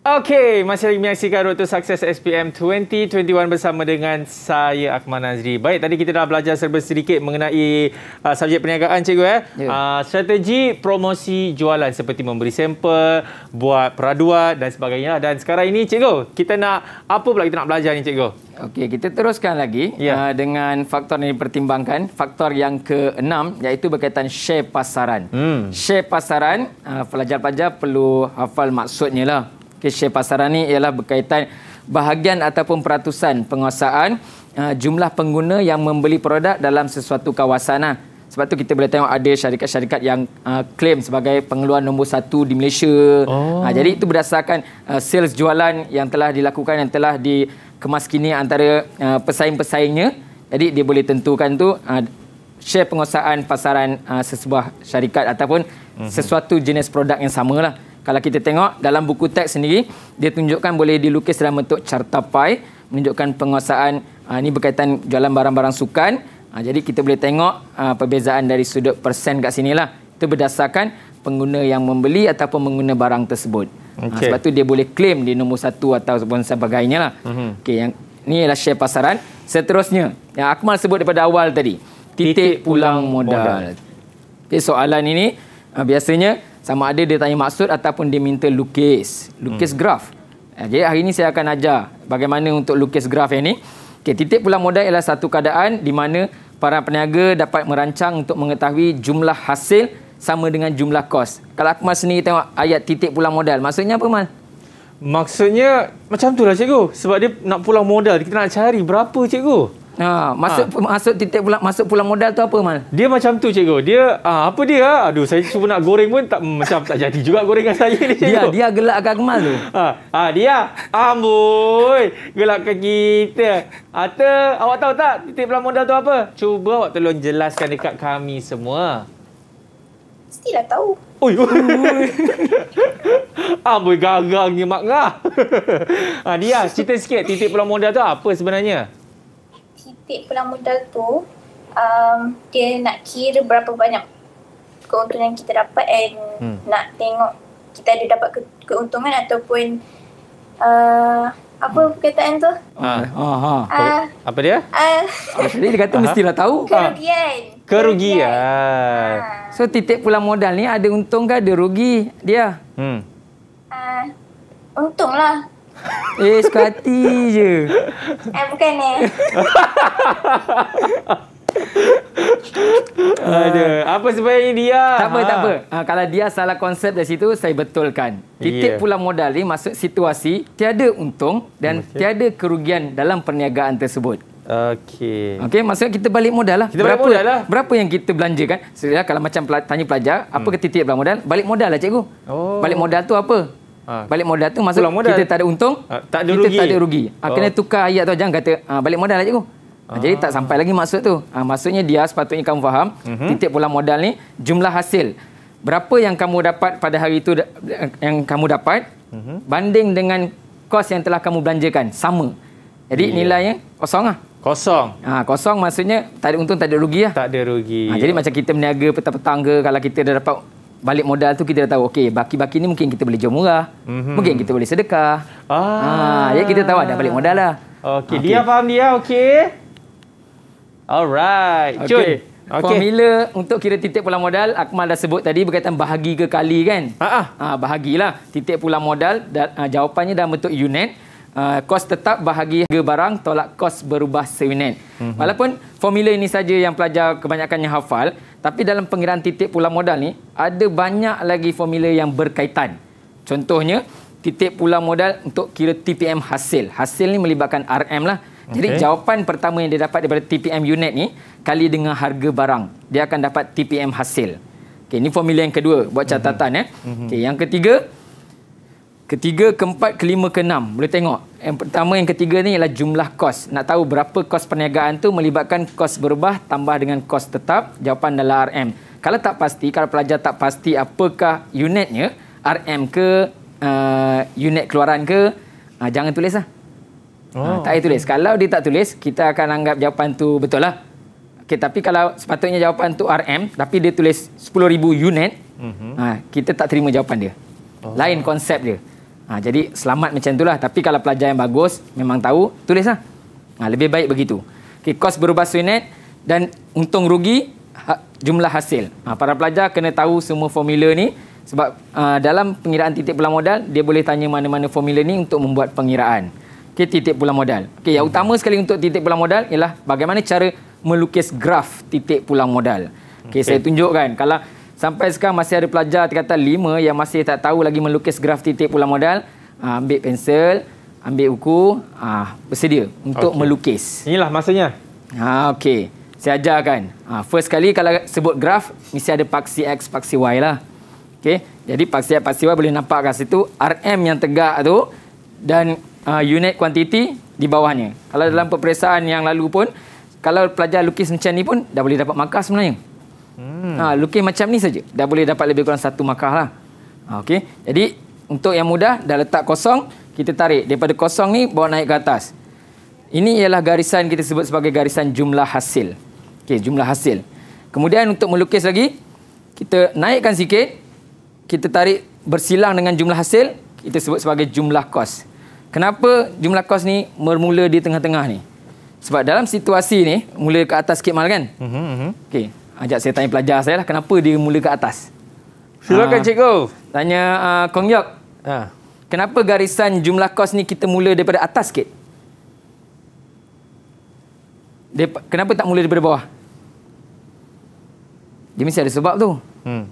Okey, masih lagi menyaksikan Road to Success SPM 2021 bersama dengan saya Akmal Nazri. Baik, tadi kita dah belajar serba sedikit mengenai uh, subjek perniagaan cikgu eh? ya. Yeah. Uh, strategi promosi jualan seperti memberi sampel, buat peraduan dan sebagainya. Dan sekarang ini cikgu, kita nak apa pula kita nak belajar ni cikgu? Okey, kita teruskan lagi yeah. uh, dengan faktor yang dipertimbangkan. Faktor yang ke-6 iaitu berkaitan share pasaran. Hmm. Share pasaran, uh, pelajar-pelajar perlu hafal maksudnya lah ke share pasaran ni ialah berkaitan bahagian ataupun peratusan penguasaan uh, jumlah pengguna yang membeli produk dalam sesuatu kawasan lah. Sebab tu kita boleh tengok ada syarikat-syarikat yang uh, sebagai pengeluar nombor satu di Malaysia. Oh. Uh, jadi itu berdasarkan uh, sales jualan yang telah dilakukan yang telah dikemas kini antara uh, pesaing-pesaingnya. Jadi dia boleh tentukan tu uh, share penguasaan pasaran uh, sesebuah syarikat ataupun mm-hmm. sesuatu jenis produk yang sama lah. Kalau kita tengok dalam buku teks sendiri, dia tunjukkan boleh dilukis dalam bentuk carta pai, menunjukkan penguasaan uh, ini berkaitan jualan barang-barang sukan. Uh, jadi kita boleh tengok uh, perbezaan dari sudut persen kat sini lah Itu berdasarkan pengguna yang membeli ataupun mengguna barang tersebut. Okay. Uh, sebab tu dia boleh claim di nombor satu atau sebagainya lah. Mm-hmm. Okay, yang ni ialah share pasaran. Seterusnya, yang Akmal sebut daripada awal tadi, titik, titik pulang, pulang modal. modal. Okay, soalan ini uh, biasanya sama ada dia tanya maksud ataupun dia minta lukis lukis hmm. graf jadi hari ini saya akan ajar bagaimana untuk lukis graf yang ini okay, titik pulang modal ialah satu keadaan di mana para peniaga dapat merancang untuk mengetahui jumlah hasil sama dengan jumlah kos kalau aku masih ni tengok ayat titik pulang modal maksudnya apa Mal? Maksudnya macam tu lah cikgu. Sebab dia nak pulang modal. Kita nak cari berapa cikgu? Ha, masuk ha. masuk titik pula masuk pulang modal tu apa mal? Dia macam tu cikgu. Dia ha, apa dia? Ha, aduh saya cuba nak goreng pun tak hmm, macam tak jadi juga gorengan saya ni cikgu. Dia dia gelak kat Kemal tu. Ha, ha dia amboi gelak kat kita. Ata ha, awak tahu tak titik pulang modal tu apa? Cuba awak tolong jelaskan dekat kami semua. Mestilah tahu. Oi. amboi gagang ni mak ngah. ha, dia cerita sikit titik pulang modal tu apa sebenarnya? ambil pulang modal tu um, dia nak kira berapa banyak keuntungan kita dapat and hmm. nak tengok kita ada dapat ke- keuntungan ataupun uh, apa perkataan tu? Uh, uh, uh, apa dia? Uh, dia kata mestilah tahu. Ah. Kerugian. Kerugian. Ha. So titik pulang modal ni ada untung ke ada rugi dia? Hmm. Uh, untung lah. Eh, suka hati je. Eh, bukan eh. Ada. Apa sebenarnya dia? Tak apa, ha. tak apa. Ha, kalau dia salah konsep dari situ, saya betulkan. Titik yeah. pula modal ni masuk situasi tiada untung dan okay. tiada kerugian dalam perniagaan tersebut. Okey. Okey, maksudnya kita balik modal lah. Kita berapa, balik modal lah. Berapa yang kita belanjakan? Sebenarnya kalau macam tanya pelajar, hmm. apa ke titik pula modal? Balik modal lah cikgu. Oh. Balik modal tu apa? Ha. Balik modal tu maksud modal. kita tak ada untung, ha. tak ada kita rugi. tak ada rugi. Ha. Kena tukar ayat tu ajang kata ha, balik modal lah cikgu. Ha. Jadi tak sampai lagi maksud tu. Ha, maksudnya dia sepatutnya kamu faham, uh-huh. titik pula modal ni jumlah hasil. Berapa yang kamu dapat pada hari itu yang kamu dapat uh-huh. banding dengan kos yang telah kamu belanjakan sama. Jadi yeah. nilainya kosong lah. Kosong. Ha, kosong maksudnya tak ada untung, tak ada rugi lah. Tak ada rugi. Ha, jadi macam kita berniaga petang-petang ke kalau kita dah dapat balik modal tu kita dah tahu okey baki-baki ni mungkin kita boleh jual murah mm-hmm. mungkin kita boleh sedekah ah. ah ya kita tahu ada balik modal lah okey okay. dia faham dia okey alright okay. cun Okay. Formula untuk kira titik pulang modal Akmal dah sebut tadi berkaitan bahagi ke kali kan? Ha ah. Ha bahagilah titik pulang modal dan ah, jawapannya dalam bentuk unit. Ah, kos tetap bahagi harga barang tolak kos berubah seminit. Mm-hmm. Walaupun formula ini saja yang pelajar kebanyakannya hafal, tapi dalam pengiraan titik pula modal ni ada banyak lagi formula yang berkaitan. Contohnya titik pula modal untuk kira TPM hasil. Hasil ni melibatkan RM lah. Jadi jawapan pertama yang dia dapat daripada TPM unit ni kali dengan harga barang, dia akan dapat TPM hasil. Okey, ini formula yang kedua buat mhm. catatan mm-hmm. eh. Mhm. Okey, yang ketiga ketiga, keempat, kelima, keenam. Boleh tengok. Yang pertama, yang ketiga ni ialah jumlah kos. Nak tahu berapa kos perniagaan tu melibatkan kos berubah tambah dengan kos tetap. Jawapan adalah RM. Kalau tak pasti, kalau pelajar tak pasti apakah unitnya, RM ke, uh, unit keluaran ke, uh, jangan tulis lah. Ah, oh. Uh, tak payah tulis. Kalau dia tak tulis, kita akan anggap jawapan tu betul lah. Okay, tapi kalau sepatutnya jawapan tu RM, tapi dia tulis 10,000 unit, uh-huh. uh, kita tak terima jawapan dia. Oh. Lain konsep dia. Ha, jadi selamat macam itulah. Tapi kalau pelajar yang bagus, memang tahu, tulislah. Ha, lebih baik begitu. Okay, kos berubah sunet dan untung rugi ha, jumlah hasil. Ha, para pelajar kena tahu semua formula ni sebab ha, dalam pengiraan titik pulang modal, dia boleh tanya mana-mana formula ni untuk membuat pengiraan. Okay, titik pulang modal. Okay, yang utama sekali untuk titik pulang modal ialah bagaimana cara melukis graf titik pulang modal. Okay, okay. Saya tunjukkan. Kalau Sampai sekarang masih ada pelajar tingkatan lima, yang masih tak tahu lagi melukis graf titik pula modal. Uh, ambil pensel, ambil buku, uh, bersedia untuk okay. melukis. Inilah masanya. Ha, Okey, saya ajarkan. Ha, first kali kalau sebut graf, mesti ada paksi X, paksi Y lah. Okey, jadi paksi X, paksi Y boleh nampak kat situ RM yang tegak tu dan uh, unit kuantiti di bawahnya. Kalau dalam peperiksaan yang lalu pun, kalau pelajar lukis macam ni pun, dah boleh dapat markah sebenarnya. Hmm. Ha, lukis macam ni saja. Dah boleh dapat lebih kurang satu markah lah. Ha, okay. Jadi, untuk yang mudah, dah letak kosong. Kita tarik. Daripada kosong ni, bawa naik ke atas. Ini ialah garisan kita sebut sebagai garisan jumlah hasil. Okay, jumlah hasil. Kemudian untuk melukis lagi, kita naikkan sikit. Kita tarik bersilang dengan jumlah hasil. Kita sebut sebagai jumlah kos. Kenapa jumlah kos ni bermula di tengah-tengah ni? Sebab dalam situasi ni, mula ke atas sikit mal kan? Mm -hmm. Okay. Ajak saya tanya pelajar saya lah kenapa dia mula ke atas. Silakan uh, cikgu. Tanya uh, Kong Yoke, Ha. Kenapa garisan jumlah kos ni kita mula daripada atas sikit? Dia, kenapa tak mula daripada bawah? Dia mesti ada sebab tu. Hmm.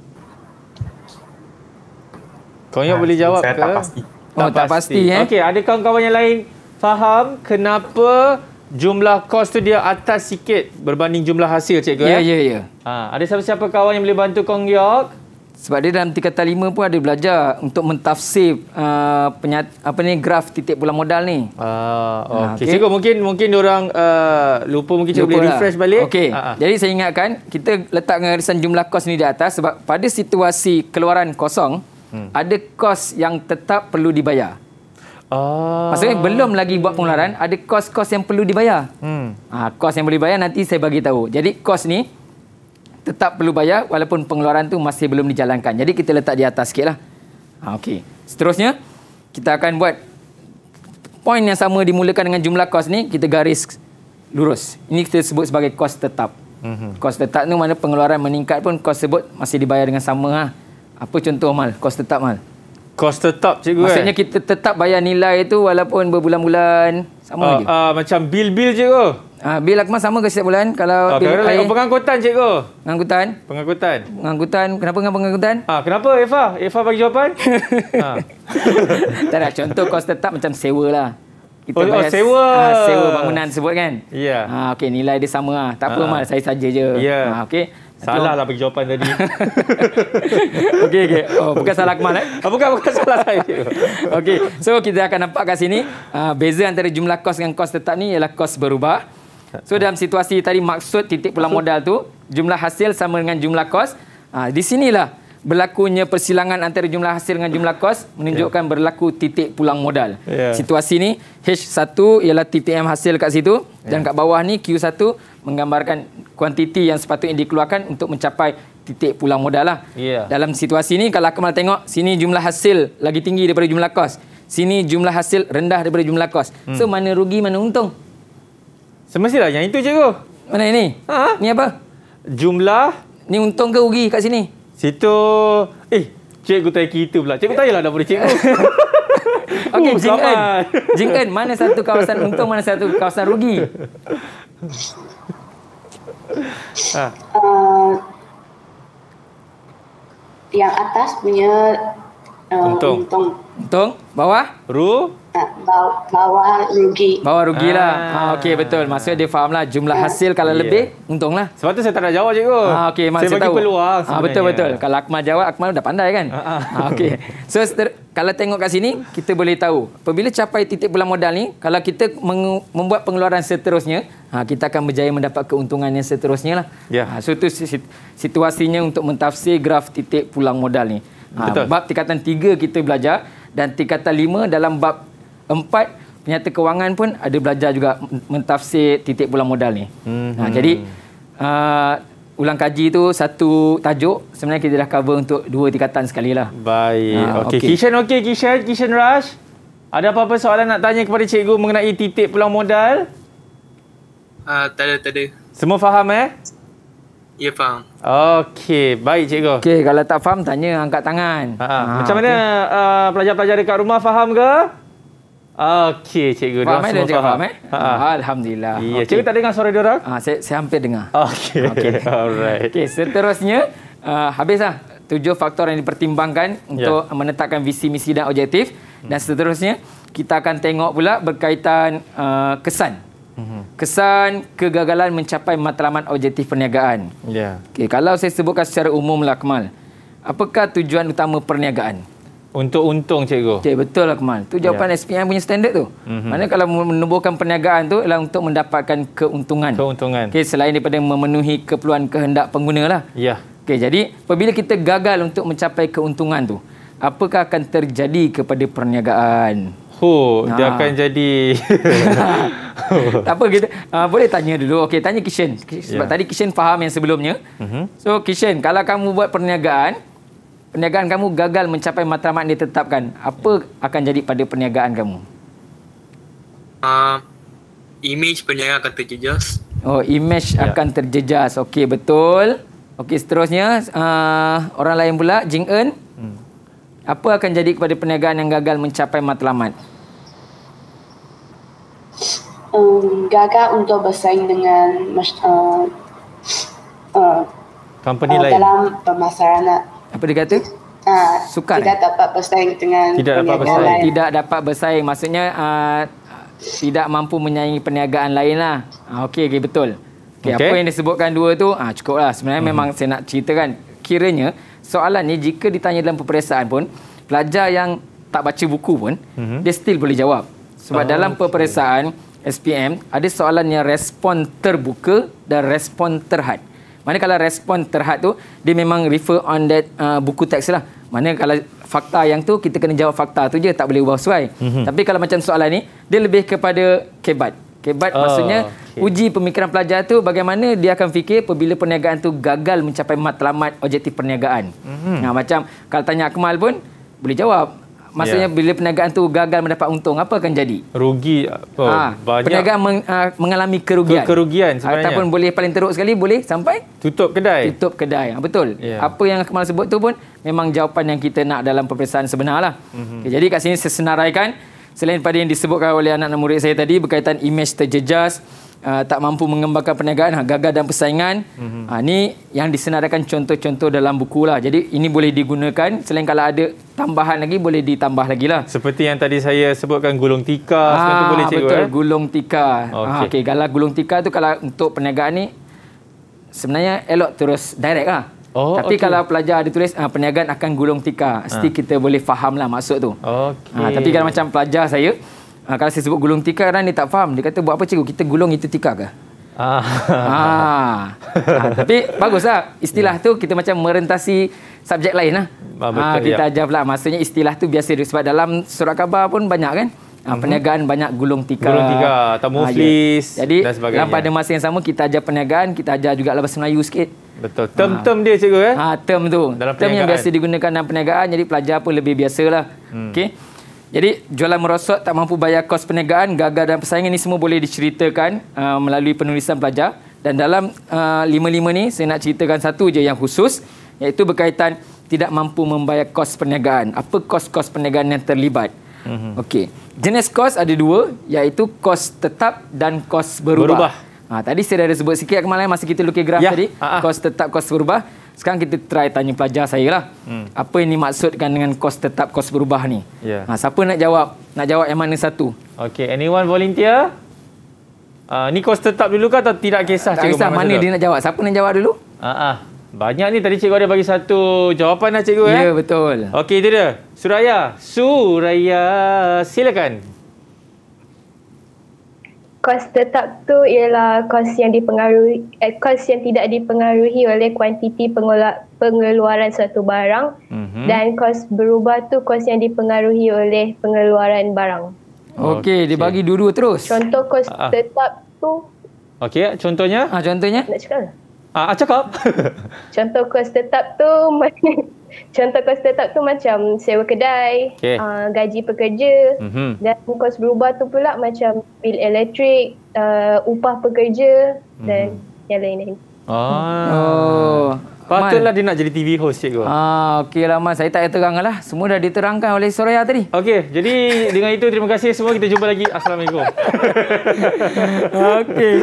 Kong Yoke ha, ah, boleh jawab saya ke? Saya tak pasti. Oh, tak, tak pasti. eh? Okey, ada kawan-kawan yang lain faham kenapa jumlah kos tu dia atas sikit berbanding jumlah hasil cikgu ya. Eh? Ya ya ha, ada siapa-siapa kawan yang boleh bantu Kong Yok? Sebab dia dalam tingkatan 5 pun ada belajar untuk mentafsir uh, penyat, apa ni graf titik pula modal ni. Ah ha, okey. Okay. Cikgu mungkin mungkin orang uh, lupa mungkin cikgu boleh lah. refresh balik. Okey. Ha, Jadi saya ingatkan kita letak garisan jumlah kos ni di atas sebab pada situasi keluaran kosong hmm. ada kos yang tetap perlu dibayar. Oh. Maksudnya belum lagi buat pengeluaran, ada kos-kos yang perlu dibayar. Hmm. Ah, kos yang perlu dibayar nanti saya bagi tahu. Jadi kos ni tetap perlu bayar walaupun pengeluaran tu masih belum dijalankan. Jadi kita letak di atas sikitlah. Ah, okey. Seterusnya kita akan buat poin yang sama dimulakan dengan jumlah kos ni kita garis lurus. Ini kita sebut sebagai kos tetap. mm Kos tetap ni mana pengeluaran meningkat pun kos sebut masih dibayar dengan sama lah. Apa contoh mal? Kos tetap mal? Kos tetap cikgu Maksudnya kan? Eh? Maksudnya kita tetap bayar nilai itu walaupun berbulan-bulan. Sama uh, je. Uh, macam bil-bil cikgu. Uh, bil aku sama ke setiap bulan? Kalau uh, bil air. pengangkutan cikgu. Pengangkutan. Pengangkutan. Pengangkutan. Kenapa dengan pengangkutan? Uh, kenapa Eva? Eva bagi jawapan. uh. tak nak contoh kos tetap macam sewa lah. Kita oh, oh, sewa. Uh, sewa bangunan sebut kan? Ya. Yeah. Uh, okay, nilai dia sama lah. Tak apa uh. mal, saya saja je. Ya. Yeah. Uh, okay. Salah lah bagi jawapan tadi. Okay okay. Oh, bukan salah Akmal eh. Oh, bukan, bukan salah saya. Okay. so kita akan nampak kat sini. Uh, beza antara jumlah kos dengan kos tetap ni ialah kos berubah. So dalam situasi tadi maksud titik pulang modal tu, jumlah hasil sama dengan jumlah kos. Uh, di sinilah berlakunya persilangan antara jumlah hasil dengan jumlah kos menunjukkan yeah. berlaku titik pulang modal. Yeah. Situasi ni H1 ialah TTM hasil kat situ yeah. dan ya. kat bawah ni Q1 menggambarkan kuantiti yang sepatutnya dikeluarkan untuk mencapai titik pulang modal lah. Yeah. Dalam situasi ni kalau Akmal tengok sini jumlah hasil lagi tinggi daripada jumlah kos. Sini jumlah hasil rendah daripada jumlah kos. Hmm. So mana rugi mana untung? Semestilah yang itu cikgu. Mana ini? Ha? Ni apa? Jumlah. Ni untung ke rugi kat sini? Situ eh cikgu tanya kita pula. Cikgu tanyalah dah boleh cikgu. Okey, uh, oh, Jingan. Jingan, mana satu kawasan untung, mana satu kawasan rugi? Ha. Uh, yang atas punya uh, untung. untung. Untung? Bawah? Ru? bawa, rugi. Bawa rugi lah. Ha, okey betul. Maksudnya dia faham lah jumlah ah. hasil kalau yeah. lebih untung lah. Sebab tu saya tak nak jawab cikgu. Ha, okey saya, saya bagi tahu. peluang sebenarnya. betul betul. Kalau Akmal jawab, Akmal dah pandai kan? Ha, okey. So seter, kalau tengok kat sini, kita boleh tahu. Apabila capai titik pulang modal ni, kalau kita membuat pengeluaran seterusnya, ha, kita akan berjaya mendapat keuntungan yang seterusnya lah. Yeah. Ya. Ha, so tu situasinya untuk mentafsir graf titik pulang modal ni. Ha, betul. Bab tingkatan 3 kita belajar dan tingkatan lima dalam bab empat penyata kewangan pun ada belajar juga mentafsir titik pulang modal ni. Hmm. Ha, jadi uh, ulang kaji tu satu tajuk sebenarnya kita dah cover untuk dua tingkatan sekali lah. Baik. Ha, okay. okay. Kishan okay Kishan. Kishan Rush. Ada apa-apa soalan nak tanya kepada cikgu mengenai titik pulang modal? Ah, uh, tak ada, tak ada. Semua faham eh? Ya, faham. Okey, baik cikgu. Okey, kalau tak faham tanya angkat tangan. Ha, ha, ha macam okay. mana pelajar uh, pelajar-pelajar dekat rumah faham ke? Okey, cikgu. Faham eh? Dia cakap faham eh? eh? Ha. Alhamdulillah. Ya, yeah, okay. cikgu tak dengar suara dia orang? Ha, ah, saya, saya hampir dengar. Okey. Okay. Alright. Okey, seterusnya, uh, habislah tujuh faktor yang dipertimbangkan untuk ya. menetapkan visi, misi dan objektif. Dan seterusnya, kita akan tengok pula berkaitan uh, kesan. Mhm. Kesan kegagalan mencapai matlamat objektif perniagaan. Yeah. Okay, kalau saya sebutkan secara umum lah, Kemal. Apakah tujuan utama perniagaan? Untuk untung cikgu. Cik betul lah kemal. Tu jawapan ya. SPM punya standard tu. Mm-hmm. Mana kalau menubuhkan perniagaan tu ialah untuk mendapatkan keuntungan. Keuntungan. Okay selain daripada memenuhi keperluan kehendak pengguna lah. Ya. Okay jadi apabila kita gagal untuk mencapai keuntungan tu apakah akan terjadi kepada perniagaan? Oh, huh, dia ha. akan jadi. tak apa kita uh, boleh tanya dulu. Okey, tanya kishen. Sebab yeah. tadi kishen faham yang sebelumnya. Mm-hmm. So, kishen kalau kamu buat perniagaan, perniagaan kamu gagal mencapai matlamat yang ditetapkan, apa akan jadi pada perniagaan kamu? Uh, image perniagaan akan terjejas. Oh, image yeah. akan terjejas. Okey, betul. Okey, seterusnya uh, orang lain pula, Jing En. Hmm. Apa akan jadi kepada perniagaan yang gagal mencapai matlamat? Um, gagal untuk bersaing dengan uh, uh, company uh, lain dalam pemasaran apa dia kata? Ha, ah, Sukar tidak eh? dapat bersaing dengan tidak dapat bersaing. Lain. Tidak dapat bersaing maksudnya uh, tidak mampu menyaingi perniagaan lain lah. Uh, ah, okay, okay, betul. Okay, okay. Apa yang disebutkan dua tu uh, cukup lah. Sebenarnya hmm. memang saya nak cerita kan. Kiranya soalan ni jika ditanya dalam peperiksaan pun pelajar yang tak baca buku pun hmm. dia still boleh jawab. Sebab oh, dalam peperiksaan SPM ada soalan yang respon terbuka dan respon terhad. Mana kalau respon terhad tu dia memang refer on that uh, buku teks lah. Mana kalau fakta yang tu kita kena jawab fakta tu je tak boleh ubah suai Mm-hmm. Tapi kalau macam soalan ni dia lebih kepada kebat. Kebat oh, maksudnya okay. uji pemikiran pelajar tu bagaimana dia akan fikir apabila perniagaan tu gagal mencapai matlamat objektif perniagaan. Mm-hmm. Nah macam kalau tanya Akmal pun boleh jawab. Maksudnya yeah. bila perniagaan tu gagal mendapat untung, apa akan jadi? Rugi apa? ha, banyak. Perniagaan meng, uh, mengalami kerugian. Kerugian sebenarnya. Ataupun boleh paling teruk sekali boleh sampai tutup kedai. Tutup kedai. Ah, betul. Yeah. Apa yang Kemal sebut tu pun memang jawapan yang kita nak dalam peperiksaan sebenarlah. Mm-hmm. Okay, jadi kat sini saya senaraikan selain pada yang disebutkan oleh anak-anak murid saya tadi berkaitan imej terjejas uh, tak mampu mengembangkan perniagaan, ah, gagal dan persaingan. Mm-hmm. Uh, ah, ini yang disenaraikan contoh-contoh dalam buku lah. Jadi ini boleh digunakan selain kalau ada tambahan lagi boleh ditambah lagi lah. Seperti yang tadi saya sebutkan gulung tika. Ah, boleh cikgu, betul, eh? gulung tika. Okay. Uh, okay. Kalau gulung tika tu kalau untuk perniagaan ni sebenarnya elok terus direct lah. Oh, Tapi okay. kalau pelajar ada tulis ha, perniagaan akan gulung tika. mesti ha. kita boleh faham lah maksud tu. Okay. Ha, tapi kalau macam pelajar saya, Ha, kalau saya sebut gulung tikar orang ni tak faham. Dia kata buat apa cikgu? Kita gulung itu tikar ke? Ah. Ha. ha. Tapi baguslah istilah yeah. tu kita macam merentasi subjek lain lah. Ha, kita ya. ajar pula. Maksudnya istilah tu biasa sebab dalam surat khabar pun banyak kan? Ha, mm-hmm. banyak gulung tikar. Gulung tikar atau muflis ha, ya. Jadi, dan sebagainya. Jadi pada masa yang sama kita ajar perniagaan, kita ajar juga bahasa Melayu sikit. Betul. Term-term ha. dia cikgu kan? Eh? Ha, term tu. Dalam term yang biasa digunakan dalam perniagaan. Jadi pelajar pun lebih biasa lah. Hmm. Okay. Jadi jualan merosot, tak mampu bayar kos perniagaan, gagal dan persaingan ini semua boleh diceritakan uh, melalui penulisan pelajar. Dan dalam uh, lima-lima ni saya nak ceritakan satu je yang khusus iaitu berkaitan tidak mampu membayar kos perniagaan. Apa kos-kos perniagaan yang terlibat? Mm-hmm. Okey. Jenis kos ada dua iaitu kos tetap dan kos berubah. berubah. Ha, tadi saya dah sebut sikit kemalai eh, masa kita lukis graf ya. tadi. Uh-huh. Kos tetap, kos berubah. Sekarang kita try tanya pelajar saya lah. Hmm. Apa yang dimaksudkan dengan kos tetap, kos berubah ni? Yeah. Ha, siapa nak jawab? Nak jawab yang mana satu? Okay, anyone volunteer? Uh, ni kos tetap dulu ke atau tidak kisah? Tak kisah, mana dia nak jawab? Siapa nak jawab dulu? Uh -uh. Banyak ni tadi cikgu ada bagi satu jawapan lah cikgu. Eh? Ya, yeah, eh? betul. Okay, itu dia. Suraya. Suraya, silakan kos tetap tu ialah kos yang dipengaruhi eh, kos yang tidak dipengaruhi oleh kuantiti pengelola, pengeluaran suatu barang mm-hmm. dan kos berubah tu kos yang dipengaruhi oleh pengeluaran barang. Okey, okay. dibagi dulu terus. Contoh kos uh, tetap tu Okey, contohnya? Ah, contohnya? Nak cakap. Ah, ah, cakap. contoh kos tetap tu contoh kos tetap tu macam sewa kedai, okay. uh, ah, gaji pekerja mm-hmm. dan kos berubah tu pula macam bil elektrik, uh, upah pekerja mm-hmm. dan mhm. yang lain-lain. Ah. Oh. Patutlah dia nak jadi TV host cikgu. Ah, lah, Mas. Saya tak payah terangkan lah. Semua dah diterangkan oleh Soraya tadi. Okey. Jadi dengan itu terima kasih semua. Kita jumpa lagi. Assalamualaikum. Okey.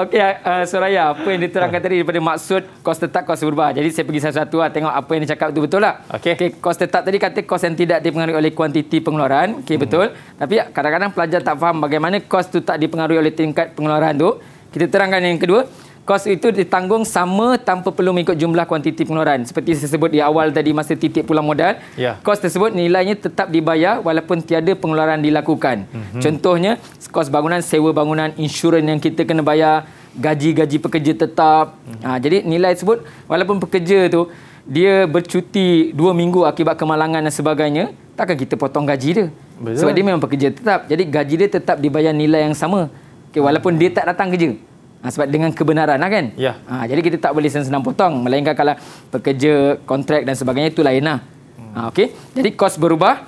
Okey uh, Soraya. Apa yang diterangkan tadi daripada maksud kos tetap kos berubah. Jadi saya pergi satu-satu lah. Tengok apa yang dia cakap tu betul lah. Okey. Okay, kos tetap tadi kata kos yang tidak dipengaruhi oleh kuantiti pengeluaran. Okey hmm. betul. Tapi kadang-kadang pelajar tak faham bagaimana kos tu tak dipengaruhi oleh tingkat pengeluaran tu. Kita terangkan yang kedua kos itu ditanggung sama tanpa perlu mengikut jumlah kuantiti pengeluaran. Seperti saya sebut di awal tadi masa titik pulang modal, ya. kos tersebut nilainya tetap dibayar walaupun tiada pengeluaran dilakukan. Mm-hmm. Contohnya, kos bangunan, sewa bangunan, insurans yang kita kena bayar, gaji-gaji pekerja tetap. Mm-hmm. Ha, jadi nilai tersebut, walaupun pekerja tu dia bercuti dua minggu akibat kemalangan dan sebagainya, takkan kita potong gaji dia. Betul. Sebab dia memang pekerja tetap. Jadi gaji dia tetap dibayar nilai yang sama. Okay, walaupun dia tak datang kerja. Ha, sebab dengan kebenaran lah kan? Ya. Ha, jadi kita tak boleh senang-senang potong. Melainkan kalau pekerja, kontrak dan sebagainya itu lain lah. Ha, okay? Jadi kos berubah.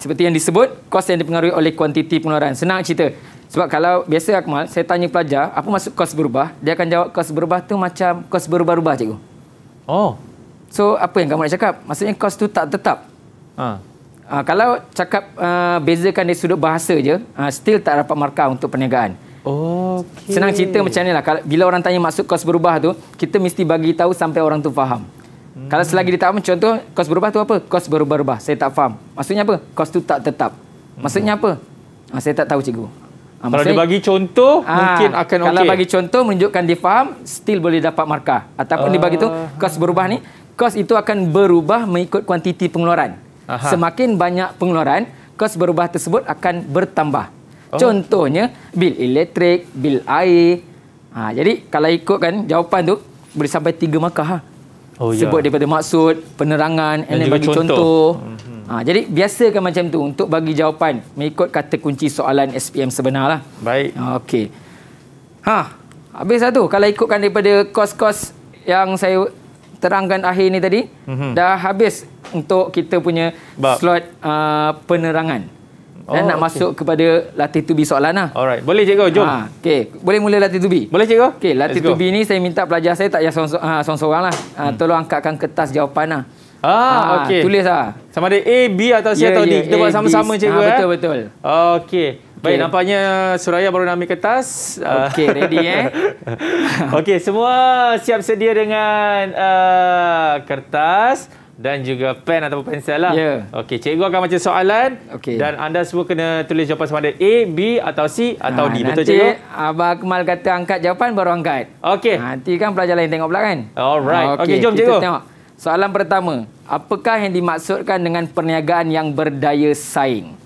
Seperti yang disebut, kos yang dipengaruhi oleh kuantiti pengeluaran. Senang cerita. Sebab kalau biasa Akmal, saya tanya pelajar, apa maksud kos berubah? Dia akan jawab kos berubah tu macam kos berubah-ubah cikgu. Oh. So, apa yang kamu nak cakap? Maksudnya kos tu tak tetap. Ha. Uh, kalau cakap uh, bezakan dari sudut bahasa je, uh, still tak dapat markah untuk perniagaan. Okay. Senang cerita macam ni lah. Bila orang tanya maksud kos berubah tu, kita mesti bagi tahu sampai orang tu faham. Hmm. Kalau selagi dia tak faham, contoh kos berubah tu apa? Kos berubah-ubah. Saya tak faham. Maksudnya apa? Kos tu tak tetap. Maksudnya hmm. apa? Ha, saya tak tahu cikgu. Ha, kalau dia bagi contoh, ha, mungkin akan Kalau okay. bagi contoh, menunjukkan dia faham, still boleh dapat markah. Ataupun uh. dia bagi tu, kos berubah ni, kos itu akan berubah mengikut kuantiti pengeluaran. Aha. Semakin banyak pengeluaran, kos berubah tersebut akan bertambah. Oh. Contohnya bil elektrik, bil air. Ha, jadi kalau ikut kan jawapan tu boleh sampai tiga markah ha. Oh, ya. Sebut ya. daripada maksud, penerangan, dan, bagi contoh. contoh. Mhm. Ha, jadi biasakan macam tu untuk bagi jawapan mengikut kata kunci soalan SPM sebenarnya. lah. Baik. Ha, okey. Ha, habis satu. Kalau ikutkan daripada kos-kos yang saya terangkan akhir ni tadi, mm-hmm. dah habis untuk kita punya Bab. slot uh, penerangan oh, eh, nak okay. masuk kepada latih tubi soalan lah. Alright. Boleh cikgu, jom. Ha, okay. Boleh mula latih tubi? Boleh cikgu. Okay, latih tubi ni saya minta pelajar saya tak payah ha, seorang-seorang lah. Ha, hmm. Tolong angkatkan kertas jawapan lah. Ah, ha, okay. Tulis lah. Sama ada A, B atau C yeah, atau D. Ya, Kita A, buat sama-sama cikgu. Ha, eh? betul, betul. Eh. Okay. Baik, okay. nampaknya Suraya baru nak ambil kertas. Ah. Okay, ready eh. okay, semua siap sedia dengan uh, Kertas dan juga pen atau pensel lah. Yeah. Okey, cikgu akan baca soalan okay. dan anda semua kena tulis jawapan sama ada A, B atau C atau ha, D. Betul nanti cikgu? Abah Kemal kata angkat jawapan baru angkat. Okey. Ah, nanti kan pelajar lain tengok pula kan? Alright. Ah, okey, okay, jom cikgu. Kita tengok. Soalan pertama, apakah yang dimaksudkan dengan perniagaan yang berdaya saing?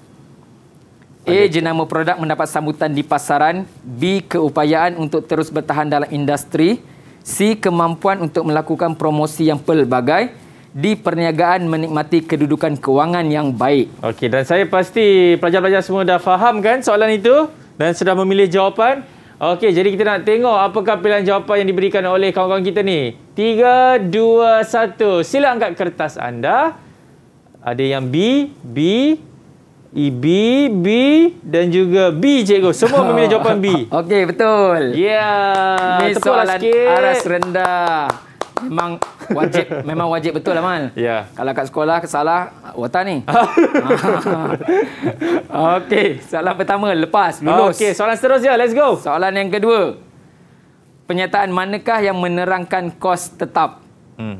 A. Jenama produk mendapat sambutan di pasaran. B. Keupayaan untuk terus bertahan dalam industri. C. Kemampuan untuk melakukan promosi yang pelbagai di perniagaan menikmati kedudukan kewangan yang baik. Okey, dan saya pasti pelajar-pelajar semua dah faham kan soalan itu dan sudah memilih jawapan. Okey, jadi kita nak tengok apakah pilihan jawapan yang diberikan oleh kawan-kawan kita ni. 3, 2, 1. Sila angkat kertas anda. Ada yang B, B, E, B, B dan juga B, cikgu. Semua memilih jawapan B. Okey, betul. Ya, yeah. Soalan sikit. Aras rendah memang wajib memang wajib betul lah Mal. Ya. Yeah. Kalau kat sekolah salah wata ni. Okey, soalan pertama lepas lulus. Okey, soalan seterusnya let's go. Soalan yang kedua. Penyataan manakah yang menerangkan kos tetap? Hmm.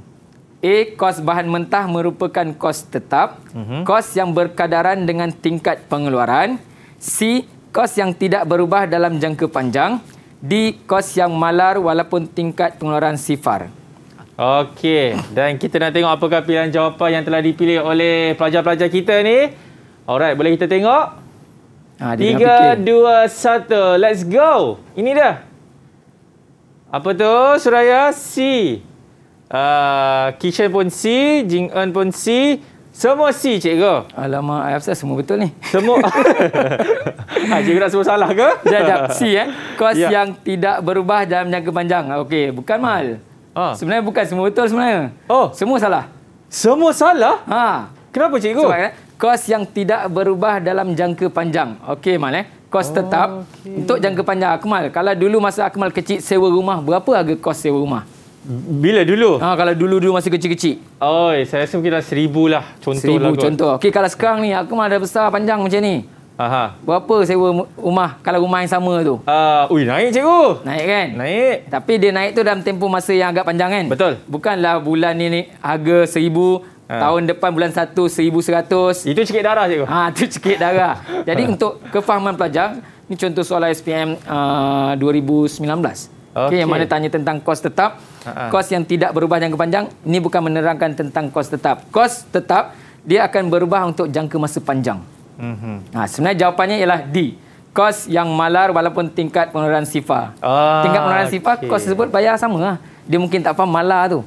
A kos bahan mentah merupakan kos tetap, mm-hmm. kos yang berkadaran dengan tingkat pengeluaran, C kos yang tidak berubah dalam jangka panjang, D kos yang malar walaupun tingkat pengeluaran sifar. Okey, dan kita nak tengok apakah pilihan jawapan yang telah dipilih oleh pelajar-pelajar kita ni. Alright, boleh kita tengok? Ha, 3, 2, 1, let's go. Ini dah. Apa tu, Suraya? C. Uh, Kishan pun C, Jing Eun pun C. Semua C, cikgu. Alamak, I upset semua betul ni. Semua. ha, cikgu nak semua salah ke? Sekejap, sekejap. C eh. Kos yeah. yang tidak berubah dalam jangka panjang. Okey, bukan mal. Ha. Ha. Sebenarnya bukan semua betul sebenarnya. Oh, semua salah. Semua salah? Ha. Kenapa cikgu? Sebab eh, kos yang tidak berubah dalam jangka panjang. Okey, Mal eh. Kos oh, tetap okay. untuk jangka panjang Akmal. Kalau dulu masa Akmal kecil sewa rumah, berapa harga kos sewa rumah? Bila dulu? Ha, kalau dulu-dulu masih kecil-kecil. Oh, saya rasa mungkin dah seribu lah. Contoh seribu lah contoh. Okey, kalau sekarang ni Akmal dah besar panjang macam ni. Aha. Berapa sewa rumah kalau rumah yang sama tu? Ah, uh, ui naik cikgu. Naik kan? Naik. Tapi dia naik tu dalam tempoh masa yang agak panjang kan? Betul. Bukanlah bulan ni, ni harga 1000 ah. Tahun depan bulan 1, 1100. Itu cekik darah cikgu. Ha, itu cekik darah. Jadi ah. untuk kefahaman pelajar, ini contoh soalan SPM uh, 2019. Okay. okay. Yang mana tanya tentang kos tetap. Uh-huh. Kos yang tidak berubah jangka panjang, ini bukan menerangkan tentang kos tetap. Kos tetap, dia akan berubah untuk jangka masa panjang. Mm-hmm. Ha, sebenarnya jawapannya ialah D. Kos yang malar walaupun tingkat pengeluaran sifar. Ah, tingkat pengeluaran okay. sifar, kos tersebut bayar sama lah. Dia mungkin tak faham malar tu.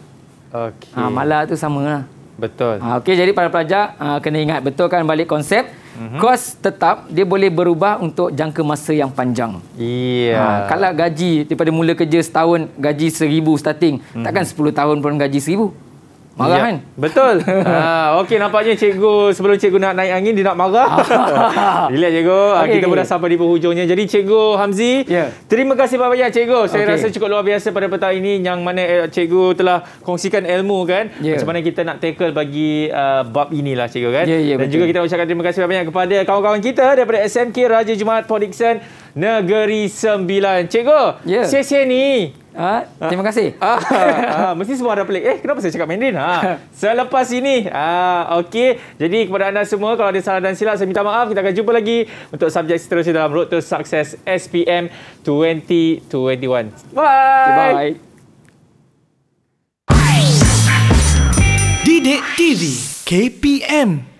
Okay. Ha, malar tu sama lah. Betul. Ha, okay, jadi para pelajar ha, kena ingat betulkan balik konsep. Mm-hmm. Kos tetap dia boleh berubah untuk jangka masa yang panjang. Yeah. Ha, kalau gaji daripada mula kerja setahun gaji seribu starting. Mm-hmm. Takkan sepuluh tahun pun gaji seribu. Marah ya. Betul. ah, Okey, nampaknya cikgu sebelum cikgu nak naik angin, dia nak marah. Relax cikgu. Ah, okay, Kita okay. pun dah sampai di penghujungnya. Jadi cikgu Hamzi, yeah. terima kasih banyak-banyak cikgu. Saya okay. rasa cukup luar biasa pada petang ini yang mana eh, cikgu telah kongsikan ilmu kan? Yeah. Macam mana kita nak tackle bagi uh, bab inilah cikgu kan? Yeah, yeah, Dan betul. juga kita ucapkan terima kasih banyak-banyak kepada kawan-kawan kita daripada SMK Raja Jumaat Port Negeri Sembilan. Cikgu, yeah. sesi ni. Ha? Ha? Terima ah. kasih. Ha? Ha? Ha? Mesti semua ada pelik. Eh, kenapa saya cakap Mandarin? Ha? Selepas ini. Ha? Okey. Jadi kepada anda semua, kalau ada salah dan silap, saya minta maaf. Kita akan jumpa lagi untuk subjek seterusnya dalam Road to Success SPM 2021. Bye. Okay, bye. Didik TV KPM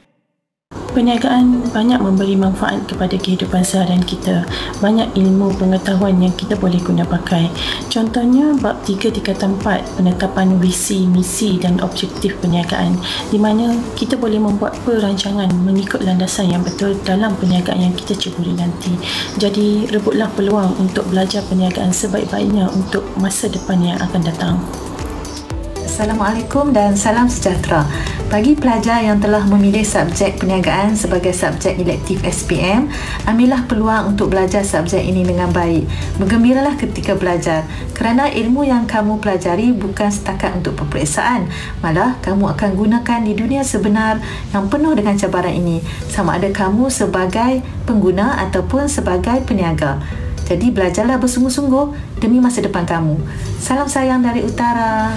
perniagaan banyak memberi manfaat kepada kehidupan seharian kita. Banyak ilmu pengetahuan yang kita boleh guna pakai. Contohnya, bab 3 dikatakan 4, penetapan visi, misi dan objektif perniagaan di mana kita boleh membuat perancangan mengikut landasan yang betul dalam perniagaan yang kita ceburi nanti. Jadi, rebutlah peluang untuk belajar perniagaan sebaik-baiknya untuk masa depan yang akan datang. Assalamualaikum dan salam sejahtera. Bagi pelajar yang telah memilih subjek perniagaan sebagai subjek elektif SPM, ambillah peluang untuk belajar subjek ini dengan baik. Bergembiralah ketika belajar kerana ilmu yang kamu pelajari bukan setakat untuk peperiksaan, malah kamu akan gunakan di dunia sebenar yang penuh dengan cabaran ini, sama ada kamu sebagai pengguna ataupun sebagai peniaga. Jadi belajarlah bersungguh-sungguh demi masa depan kamu. Salam sayang dari Utara.